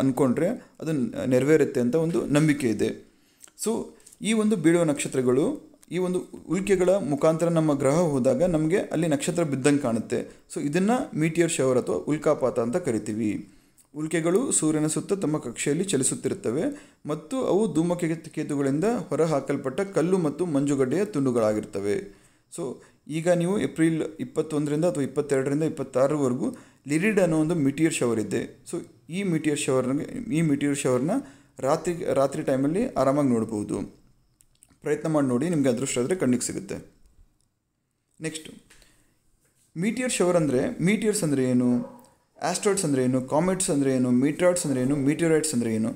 ಅಂದ್ಕೊಂಡ್ರೆ ಅದು ನೆರವೇರುತ್ತೆ ಅಂತ ಒಂದು ನಂಬಿಕೆ ಇದೆ ಸೊ ಈ ಒಂದು ಬೀಳುವ ನಕ್ಷತ್ರಗಳು ಈ ಒಂದು ಉಲ್ಕೆಗಳ ಮುಖಾಂತರ ನಮ್ಮ ಗ್ರಹ ಹೋದಾಗ ನಮಗೆ ಅಲ್ಲಿ ನಕ್ಷತ್ರ ಬಿದ್ದಂಗೆ ಕಾಣುತ್ತೆ ಸೊ ಇದನ್ನು ಮೀಟಿಯರ್ ಶವರ್ ಅಥವಾ ಉಲ್ಕಾಪಾತ ಅಂತ ಕರಿತೀವಿ ಉಲ್ಕೆಗಳು ಸೂರ್ಯನ ಸುತ್ತ ತಮ್ಮ ಕಕ್ಷೆಯಲ್ಲಿ ಚಲಿಸುತ್ತಿರುತ್ತವೆ ಮತ್ತು ಅವು ಹೊರ ಹೊರಹಾಕಲ್ಪಟ್ಟ ಕಲ್ಲು ಮತ್ತು ಮಂಜುಗಡ್ಡೆಯ ತುಂಡುಗಳಾಗಿರ್ತವೆ ಸೊ ಈಗ ನೀವು ಏಪ್ರಿಲ್ ಇಪ್ಪತ್ತೊಂದರಿಂದ ಅಥವಾ ಇಪ್ಪತ್ತೆರಡರಿಂದ ಇಪ್ಪತ್ತಾರರವರೆಗೂ ಲಿರಿಡ್ ಅನ್ನೋ ಒಂದು ಮಿಟಿಯರ್ ಶವರ್ ಇದೆ ಸೊ ಈ ಮಿಟಿಯರ್ ಶವರ್ನ ಈ ಮಿಟಿಯರ್ ಶವರ್ನ ರಾತ್ರಿ ರಾತ್ರಿ ಟೈಮಲ್ಲಿ ಆರಾಮಾಗಿ ನೋಡ್ಬೋದು ಪ್ರಯತ್ನ ಮಾಡಿ ನೋಡಿ ನಿಮಗೆ ಅದೃಷ್ಟ ಆದರೆ ಕಣ್ಣಿಗೆ ಸಿಗುತ್ತೆ ನೆಕ್ಸ್ಟು ಮೀಟಿಯರ್ ಶವರ್ ಅಂದರೆ ಮೀಟಿಯರ್ಸ್ ಅಂದರೆ ಏನು ಆಸ್ಟ್ರಾಯ್ಡ್ಸ್ ಅಂದರೆ ಏನು ಕಾಮೆಟ್ಸ್ ಅಂದರೆ ಏನು ಮೀಟ್ರಾಯ್ಡ್ಸ್ ಅಂದರೆ ಏನು ಮೀಟಿಯರೈಟ್ಸ್ ಅಂದರೆ ಏನು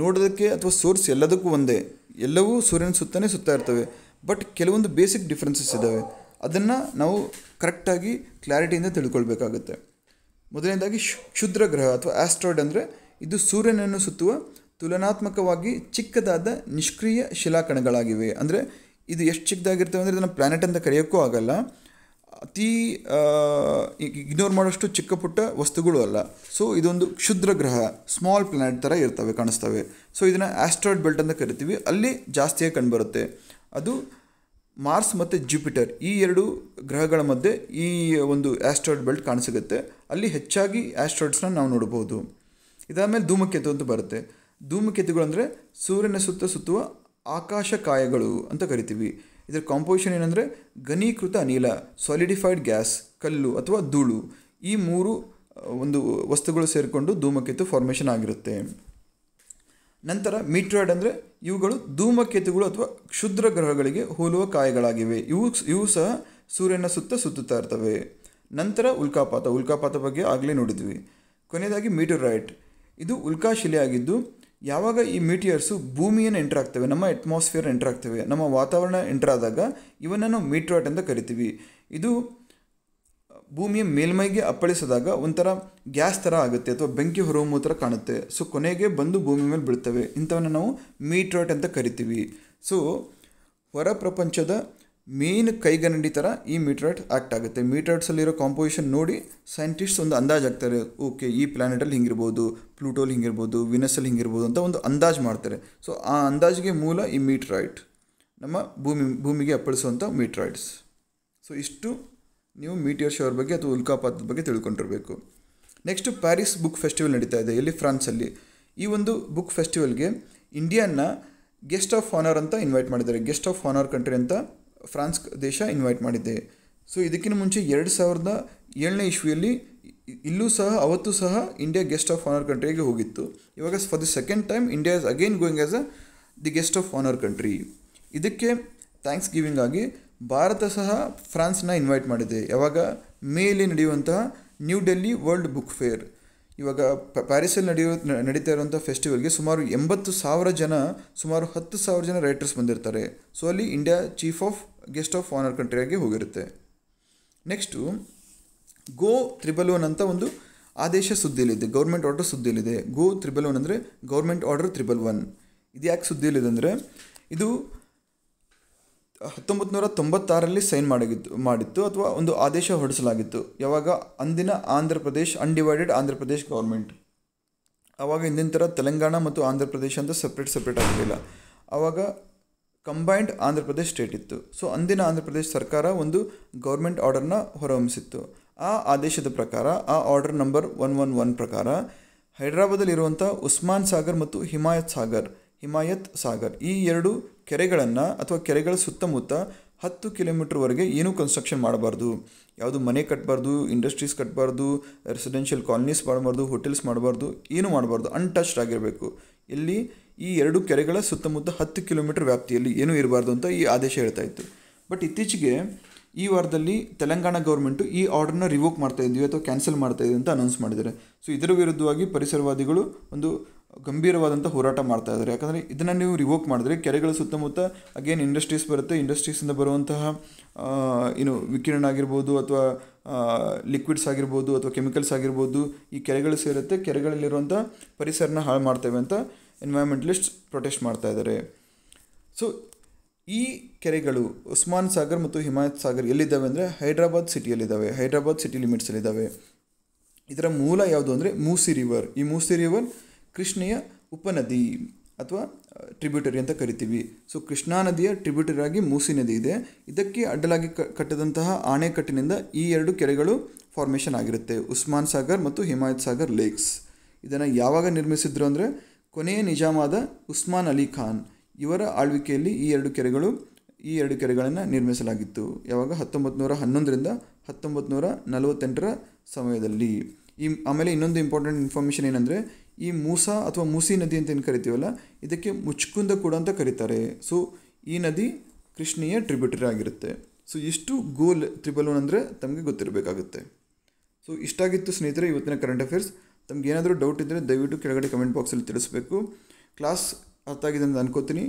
ನೋಡೋದಕ್ಕೆ ಅಥವಾ ಸೋರ್ಸ್ ಎಲ್ಲದಕ್ಕೂ ಒಂದೇ ಎಲ್ಲವೂ ಸೂರ್ಯನ ಸುತ್ತಲೇ ಸುತ್ತಾ ಇರ್ತವೆ ಬಟ್ ಕೆಲವೊಂದು ಬೇಸಿಕ್ ಡಿಫ್ರೆನ್ಸಸ್ ಇದ್ದಾವೆ ಅದನ್ನು ನಾವು ಕರೆಕ್ಟಾಗಿ ಕ್ಲಾರಿಟಿಯಿಂದ ತಿಳ್ಕೊಳ್ಬೇಕಾಗುತ್ತೆ ಮೊದಲನೇದಾಗಿ ಕ್ಷುದ್ರ ಗ್ರಹ ಅಥವಾ ಆಸ್ಟ್ರಾಯ್ಡ್ ಅಂದರೆ ಇದು ಸೂರ್ಯನನ್ನು ಸುತ್ತುವ ತುಲನಾತ್ಮಕವಾಗಿ ಚಿಕ್ಕದಾದ ನಿಷ್ಕ್ರಿಯ ಶಿಲಾಕಣಗಳಾಗಿವೆ ಅಂದರೆ ಇದು ಎಷ್ಟು ಚಿಕ್ಕದಾಗಿರ್ತವೆ ಅಂದರೆ ಇದನ್ನು ಪ್ಲಾನೆಟ್ ಅಂತ ಕರೆಯೋಕ್ಕೂ ಆಗಲ್ಲ ಅತೀ ಇಗ್ನೋರ್ ಮಾಡೋಷ್ಟು ಚಿಕ್ಕ ಪುಟ್ಟ ವಸ್ತುಗಳು ಅಲ್ಲ ಸೊ ಇದೊಂದು ಕ್ಷುದ್ರ ಗ್ರಹ ಸ್ಮಾಲ್ ಪ್ಲಾನೆಟ್ ಥರ ಇರ್ತವೆ ಕಾಣಿಸ್ತವೆ ಸೊ ಇದನ್ನು ಆಸ್ಟ್ರಾಯ್ಡ್ ಬೆಲ್ಟ್ ಅಂತ ಕರಿತೀವಿ ಅಲ್ಲಿ ಜಾಸ್ತಿಯಾಗಿ ಕಂಡುಬರುತ್ತೆ ಅದು ಮಾರ್ಸ್ ಮತ್ತು ಜುಪಿಟರ್ ಈ ಎರಡು ಗ್ರಹಗಳ ಮಧ್ಯೆ ಈ ಒಂದು ಆಸ್ಟ್ರಾಯ್ಡ್ ಬೆಲ್ಟ್ ಕಾಣಸಿಗುತ್ತೆ ಅಲ್ಲಿ ಹೆಚ್ಚಾಗಿ ಆಸ್ಟ್ರಾಯ್ಡ್ಸ್ನ ನಾವು ಇದಾದ ಇದಾದಮೇಲೆ ಧೂಮಕೇತು ಅಂತ ಬರುತ್ತೆ ಧೂಮಕೇತುಗಳು ಅಂದರೆ ಸೂರ್ಯನ ಸುತ್ತ ಸುತ್ತುವ ಆಕಾಶಕಾಯಗಳು ಅಂತ ಕರಿತೀವಿ ಇದರ ಕಾಂಪೋಸಿಷನ್ ಏನಂದರೆ ಘನೀಕೃತ ಅನಿಲ ಸಾಲಿಡಿಫೈಡ್ ಗ್ಯಾಸ್ ಕಲ್ಲು ಅಥವಾ ಧೂಳು ಈ ಮೂರು ಒಂದು ವಸ್ತುಗಳು ಸೇರಿಕೊಂಡು ಧೂಮಕೇತು ಫಾರ್ಮೇಷನ್ ಆಗಿರುತ್ತೆ ನಂತರ ಮೀಟ್ರಾಯ್ಡ್ ಅಂದರೆ ಇವುಗಳು ಧೂಮಕೇತುಗಳು ಅಥವಾ ಕ್ಷುದ್ರ ಗ್ರಹಗಳಿಗೆ ಹೋಲುವ ಕಾಯಗಳಾಗಿವೆ ಇವು ಇವು ಸಹ ಸೂರ್ಯನ ಸುತ್ತ ಸುತ್ತುತ್ತಾ ಇರ್ತವೆ ನಂತರ ಉಲ್ಕಾಪಾತ ಉಲ್ಕಾಪಾತ ಬಗ್ಗೆ ಆಗಲೇ ನೋಡಿದ್ವಿ ಕೊನೆಯದಾಗಿ ಮೀಟ್ರಾಯ್ಡ್ ಇದು ಉಲ್ಕಾಶಿಲೆಯಾಗಿದ್ದು ಯಾವಾಗ ಈ ಮೀಟಿಯರ್ಸು ಭೂಮಿಯನ್ನು ಎಂಟರ್ ಆಗ್ತವೆ ನಮ್ಮ ಅಟ್ಮಾಸ್ಫಿಯರ್ ಎಂಟರ್ ಆಗ್ತವೆ ನಮ್ಮ ವಾತಾವರಣ ಎಂಟರ್ ಆದಾಗ ಇವನ್ನು ನಾವು ಮೀಟ್ರಾಟ್ ಅಂತ ಕರಿತೀವಿ ಇದು ಭೂಮಿಯ ಮೇಲ್ಮೈಗೆ ಅಪ್ಪಳಿಸಿದಾಗ ಒಂಥರ ಗ್ಯಾಸ್ ಥರ ಆಗುತ್ತೆ ಅಥವಾ ಬೆಂಕಿ ಹೊರಹೊಮ್ಮುವ ಥರ ಕಾಣುತ್ತೆ ಸೊ ಕೊನೆಗೆ ಬಂದು ಭೂಮಿ ಮೇಲೆ ಬೀಳ್ತವೆ ಇಂಥವನ್ನು ನಾವು ಮೀಟ್ರಾಟ್ ಅಂತ ಕರಿತೀವಿ ಸೊ ಹೊರ ಪ್ರಪಂಚದ ಮೇನ್ ಕೈಗನ್ನಡಿ ಥರ ಈ ಮೀಟ್ರೈಟ್ ಆ್ಯಕ್ಟ್ ಆಗುತ್ತೆ ಮೀಟ್ರೈಟ್ಸಲ್ಲಿರೋ ಕಾಂಪೋಸಿಷನ್ ನೋಡಿ ಸೈಂಟಿಸ್ಟ್ ಒಂದು ಅಂದಾಜು ಆಗ್ತಾರೆ ಓಕೆ ಈ ಪ್ಲಾನೆಟಲ್ಲಿ ಹಿಂಗಿರ್ಬೋದು ಪ್ಲೂಟೋಲಿ ಹಿಂಗಿರ್ಬೋದು ವಿನಸಲ್ಲಿ ಹಿಂಗಿರ್ಬೋದು ಅಂತ ಒಂದು ಅಂದಾಜು ಮಾಡ್ತಾರೆ ಸೊ ಆ ಅಂದಾಜಿಗೆ ಮೂಲ ಈ ಮೀಟ್ರೈಟ್ ನಮ್ಮ ಭೂಮಿ ಭೂಮಿಗೆ ಅಪ್ಪಳಿಸುವಂಥ ಮೀಟ್ರೈಟ್ಸ್ ಸೊ ಇಷ್ಟು ನೀವು ಮೀಟಿಯರ್ ಶೋರ್ ಬಗ್ಗೆ ಅಥವಾ ಉಲ್ಕಾಪಾತದ ಬಗ್ಗೆ ತಿಳ್ಕೊಂಡಿರಬೇಕು ನೆಕ್ಸ್ಟ್ ಪ್ಯಾರಿಸ್ ಬುಕ್ ಫೆಸ್ಟಿವಲ್ ನಡೀತಾ ಇದೆ ಎಲ್ಲಿ ಫ್ರಾನ್ಸಲ್ಲಿ ಈ ಒಂದು ಬುಕ್ ಫೆಸ್ಟಿವಲ್ಗೆ ಇಂಡಿಯಾನ ಗೆಸ್ಟ್ ಆಫ್ ಆನರ್ ಅಂತ ಇನ್ವೈಟ್ ಮಾಡಿದ್ದಾರೆ ಗೆಸ್ಟ್ ಆಫ್ ಆನರ್ ಕಂಟ್ರಿ ಅಂತ ಫ್ರಾನ್ಸ್ ದೇಶ ಇನ್ವೈಟ್ ಮಾಡಿದ್ದೆ ಸೊ ಇದಕ್ಕಿಂತ ಮುಂಚೆ ಎರಡು ಸಾವಿರದ ಏಳನೇ ಇಶ್ವಿಯಲ್ಲಿ ಇಲ್ಲೂ ಸಹ ಅವತ್ತು ಸಹ ಇಂಡಿಯಾ ಗೆಸ್ಟ್ ಆಫ್ ಆನರ್ ಕಂಟ್ರಿಗೆ ಹೋಗಿತ್ತು ಇವಾಗ for the second time India is again going as a the guest of honour country ಇದಕ್ಕೆ ಥ್ಯಾಂಕ್ಸ್ ಗಿವಿಂಗ್ ಆಗಿ ಭಾರತ ಸಹ ಫ್ರಾನ್ಸ್ನ ಇನ್ವೈಟ್ ಮಾಡಿದೆ ಯಾವಾಗ ಮೇಲಿ ನಡೆಯುವಂತಹ New Delhi world book fair ಇವಾಗ ಪ್ಯಾರಿಸಲ್ಲಿ ನಡೆಯೋ ನಡೀತಾ ಇರುವಂಥ ಫೆಸ್ಟಿವಲ್ಗೆ ಸುಮಾರು ಎಂಬತ್ತು ಸಾವಿರ ಜನ ಸುಮಾರು ಹತ್ತು ಸಾವಿರ ಜನ ರೈಟರ್ಸ್ ಬಂದಿರ್ತಾರೆ ಸೊ ಅಲ್ಲಿ India chief of guest of honour ಕಂಟ್ರಿಯಾಗಿ ಹೋಗಿರುತ್ತೆ ನೆಕ್ಸ್ಟು ಗೋ ತ್ರಿಬಲ್ ಒನ್ ಅಂತ ಒಂದು ಆದೇಶ ಸುದ್ದಿಯಲ್ಲಿದೆ ಗೌರ್ಮೆಂಟ್ ಆರ್ಡರ್ ಸುದ್ದಿಯಲ್ಲಿದೆ ಗೋ ತ್ರಿಬಲ್ ಒನ್ ಅಂದರೆ ಗೌರ್ಮೆಂಟ್ ಆರ್ಡರ್ ತ್ರಿಬಲ್ ಒನ್ ಇದು ಯಾಕೆ ಸುದ್ದಿಯಲ್ಲಿದೆ ಅಂದರೆ ಇದು ಹತ್ತೊಂಬತ್ತು ನೂರ ತೊಂಬತ್ತಾರಲ್ಲಿ ಸೈನ್ ಮಾಡಿತ್ತು ಮಾಡಿತ್ತು ಅಥವಾ ಒಂದು ಆದೇಶ ಹೊರಡಿಸಲಾಗಿತ್ತು ಯಾವಾಗ ಅಂದಿನ ಆಂಧ್ರ ಪ್ರದೇಶ್ ಅನ್ಡಿವೈಡೆಡ್ ಆಂಧ್ರ ಪ್ರದೇಶ್ ಗೌರ್ಮೆಂಟ್ ಆವಾಗ ಇಂದಿನ ಥರ ತೆಲಂಗಾಣ ಮತ್ತು ಆಂಧ್ರ ಪ್ರದೇಶ ಅಂತ ಸಪ್ರೇಟ್ ಸಪ್ರೇಟ್ ಆಗಲಿಲ್ಲ ಆವಾಗ ಕಂಬೈನ್ಡ್ ಆಂಧ್ರ ಪ್ರದೇಶ್ ಸ್ಟೇಟ್ ಇತ್ತು ಸೊ ಅಂದಿನ ಆಂಧ್ರ ಪ್ರದೇಶ್ ಸರ್ಕಾರ ಒಂದು ಗೌರ್ಮೆಂಟ್ ಆರ್ಡರ್ನ ಹೊರಹೊಮ್ಮಿಸಿತ್ತು ಆ ಆದೇಶದ ಪ್ರಕಾರ ಆ order number one one one ಪ್ರಕಾರ ಹೈದರಾಬಾದಲ್ಲಿರುವಂಥ ಉಸ್ಮಾನ್ ಸಾಗರ್ ಮತ್ತು ಹಿಮಾಯತ್ ಸಾಗರ್ ಹಿಮಾಯತ್ ಸಾಗರ್ ಈ ಎರಡು ಕೆರೆಗಳನ್ನು ಅಥವಾ ಕೆರೆಗಳ ಸುತ್ತಮುತ್ತ ಹತ್ತು ಕಿಲೋಮೀಟ್ರ್ವರೆಗೆ ಏನೂ ಕನ್ಸ್ಟ್ರಕ್ಷನ್ ಮಾಡಬಾರ್ದು ಯಾವುದು ಮನೆ ಕಟ್ಟಬಾರ್ದು ಇಂಡಸ್ಟ್ರೀಸ್ ಕಟ್ಟಬಾರ್ದು ರೆಸಿಡೆನ್ಷಿಯಲ್ ಕಾಲನೀಸ್ ಮಾಡಬಾರ್ದು ಹೋಟೆಲ್ಸ್ ಮಾಡಬಾರ್ದು ಏನೂ ಮಾಡಬಾರ್ದು ಅನ್ಟಚ್ಡ್ ಆಗಿರಬೇಕು ಇಲ್ಲಿ ಈ ಎರಡು ಕೆರೆಗಳ ಸುತ್ತಮುತ್ತ ಹತ್ತು ಕಿಲೋಮೀಟರ್ ವ್ಯಾಪ್ತಿಯಲ್ಲಿ ಏನೂ ಇರಬಾರ್ದು ಅಂತ ಈ ಆದೇಶ ಹೇಳ್ತಾ ಇತ್ತು ಬಟ್ ಇತ್ತೀಚೆಗೆ ಈ ವಾರದಲ್ಲಿ ತೆಲಂಗಾಣ ಗೌರ್ಮೆಂಟು ಈ ಆರ್ಡರ್ನ ರಿವೋಕ್ ಮಾಡ್ತಾ ಇದ್ದೀವಿ ಅಥವಾ ಕ್ಯಾನ್ಸಲ್ ಮಾಡ್ತಾ ಇದ್ದೀವಿ ಅಂತ ಅನೌನ್ಸ್ ಮಾಡಿದ್ದಾರೆ ಸೊ ಇದರ ವಿರುದ್ಧವಾಗಿ ಪರಿಸರವಾದಿಗಳು ಒಂದು ಗಂಭೀರವಾದಂಥ ಹೋರಾಟ ಮಾಡ್ತಾ ಇದ್ದಾರೆ ಯಾಕಂದರೆ ಇದನ್ನು ನೀವು ರಿವೋಕ್ ಮಾಡಿದ್ರೆ ಕೆರೆಗಳ ಸುತ್ತಮುತ್ತ ಅಗೇನ್ ಇಂಡಸ್ಟ್ರೀಸ್ ಬರುತ್ತೆ ಇಂಡಸ್ಟ್ರೀಸಿಂದ ಬರುವಂತಹ ಏನು ವಿಕಿರಣ ಆಗಿರ್ಬೋದು ಅಥವಾ ಲಿಕ್ವಿಡ್ಸ್ ಆಗಿರ್ಬೋದು ಅಥವಾ ಕೆಮಿಕಲ್ಸ್ ಆಗಿರ್ಬೋದು ಈ ಕೆರೆಗಳು ಸೇರುತ್ತೆ ಕೆರೆಗಳಲ್ಲಿರುವಂಥ ಪರಿಸರನ ಹಾಳು ಮಾಡ್ತೇವೆ ಅಂತ ಎನ್ವೈರ್ಮೆಂಟಲಿಸ್ಟ್ ಪ್ರೊಟೆಸ್ಟ್ ಮಾಡ್ತಾ ಇದ್ದಾರೆ ಸೊ ಈ ಕೆರೆಗಳು ಉಸ್ಮಾನ್ ಸಾಗರ್ ಮತ್ತು ಹಿಮಾಯತ್ ಸಾಗರ್ ಎಲ್ಲಿದ್ದಾವೆ ಅಂದರೆ ಹೈದ್ರಾಬಾದ್ ಸಿಟಿಯಲ್ಲಿದ್ದಾವೆ ಹೈದ್ರಾಬಾದ್ ಸಿಟಿ ಲಿಮಿಟ್ಸಲ್ಲಿದ್ದಾವೆ ಇದರ ಮೂಲ ಯಾವುದು ಅಂದರೆ ಮೂಸಿ ರಿವರ್ ಈ ಮೂಸಿ ರಿವರ್ ಕೃಷ್ಣೆಯ ಉಪನದಿ ಅಥವಾ ಟ್ರಿಬ್ಯೂಟರಿ ಅಂತ ಕರಿತೀವಿ ಸೊ ಕೃಷ್ಣಾ ನದಿಯ ಟ್ರಿಬ್ಯೂಟರಿಯಾಗಿ ಮೂಸಿ ನದಿ ಇದೆ ಇದಕ್ಕೆ ಅಡ್ಡಲಾಗಿ ಕಟ್ಟಿದಂತಹ ಆಣೆಕಟ್ಟಿನಿಂದ ಈ ಎರಡು ಕೆರೆಗಳು ಫಾರ್ಮೇಷನ್ ಆಗಿರುತ್ತೆ ಉಸ್ಮಾನ್ ಸಾಗರ್ ಮತ್ತು ಹಿಮಾಯತ್ ಸಾಗರ್ ಲೇಕ್ಸ್ ಇದನ್ನು ಯಾವಾಗ ನಿರ್ಮಿಸಿದ್ರು ಅಂದರೆ ಕೊನೆಯ ನಿಜಾಮಾದ ಉಸ್ಮಾನ್ ಅಲಿ ಖಾನ್ ಇವರ ಆಳ್ವಿಕೆಯಲ್ಲಿ ಈ ಎರಡು ಕೆರೆಗಳು ಈ ಎರಡು ಕೆರೆಗಳನ್ನು ನಿರ್ಮಿಸಲಾಗಿತ್ತು ಯಾವಾಗ ಹತ್ತೊಂಬತ್ತು ನೂರ ಹನ್ನೊಂದರಿಂದ ಹತ್ತೊಂಬತ್ತು ನೂರ ನಲವತ್ತೆಂಟರ ಸಮಯದಲ್ಲಿ ಈ ಆಮೇಲೆ ಇನ್ನೊಂದು ಇಂಪಾರ್ಟೆಂಟ್ ಇನ್ಫಾರ್ಮೇಷನ್ ಏನಂದರೆ ಈ ಮೂಸಾ ಅಥವಾ ಮೂಸಿ ನದಿ ಅಂತ ಏನು ಕರಿತೀವಲ್ಲ ಇದಕ್ಕೆ ಮುಚ್ಕುಂದ ಕೂಡ ಅಂತ ಕರೀತಾರೆ ಸೊ ಈ ನದಿ ಕೃಷ್ಣೆಯ ಟ್ರಿಬ್ಯೂಟರಿ ಆಗಿರುತ್ತೆ ಸೊ ಇಷ್ಟು ಗೋಲ್ ತ್ರಿಬಲೂನ್ ಅಂದರೆ ತಮಗೆ ಗೊತ್ತಿರಬೇಕಾಗುತ್ತೆ ಸೊ ಇಷ್ಟಾಗಿತ್ತು ಸ್ನೇಹಿತರೆ ಇವತ್ತಿನ ಕರೆಂಟ್ ಅಫೇರ್ಸ್ ತಮಗೇನಾದರೂ ಏನಾದರೂ ಡೌಟ್ ಇದ್ದರೆ ದಯವಿಟ್ಟು ಕೆಳಗಡೆ ಕಮೆಂಟ್ ಬಾಕ್ಸಲ್ಲಿ ತಿಳಿಸ್ಬೇಕು ಕ್ಲಾಸ್ ಅರ್ಥ ಆಗಿದೆ ಅಂತ ಅನ್ಕೋತೀನಿ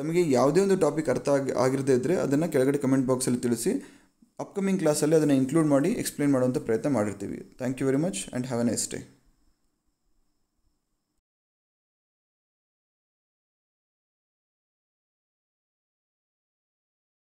ತಮಗೆ ಯಾವುದೇ ಒಂದು ಟಾಪಿಕ್ ಅರ್ಥ ಆಗಿ ಆಗಿರದೇ ಇದ್ದರೆ ಅದನ್ನು ಕೆಳಗಡೆ ಕಮೆಂಟ್ ಬಾಕ್ಸಲ್ಲಿ ತಿಳಿಸಿ ಅಪ್ಕಮಿಂಗ್ ಕ್ಲಾಸಲ್ಲಿ ಅದನ್ನು ಇನ್ಕ್ಲೂಡ್ ಮಾಡಿ ಎಕ್ಸ್ಪ್ಲೇನ್ ಮಾಡುವಂಥ ಪ್ರಯತ್ನ ಮಾಡಿರ್ತೀವಿ thank you very much and have an nice day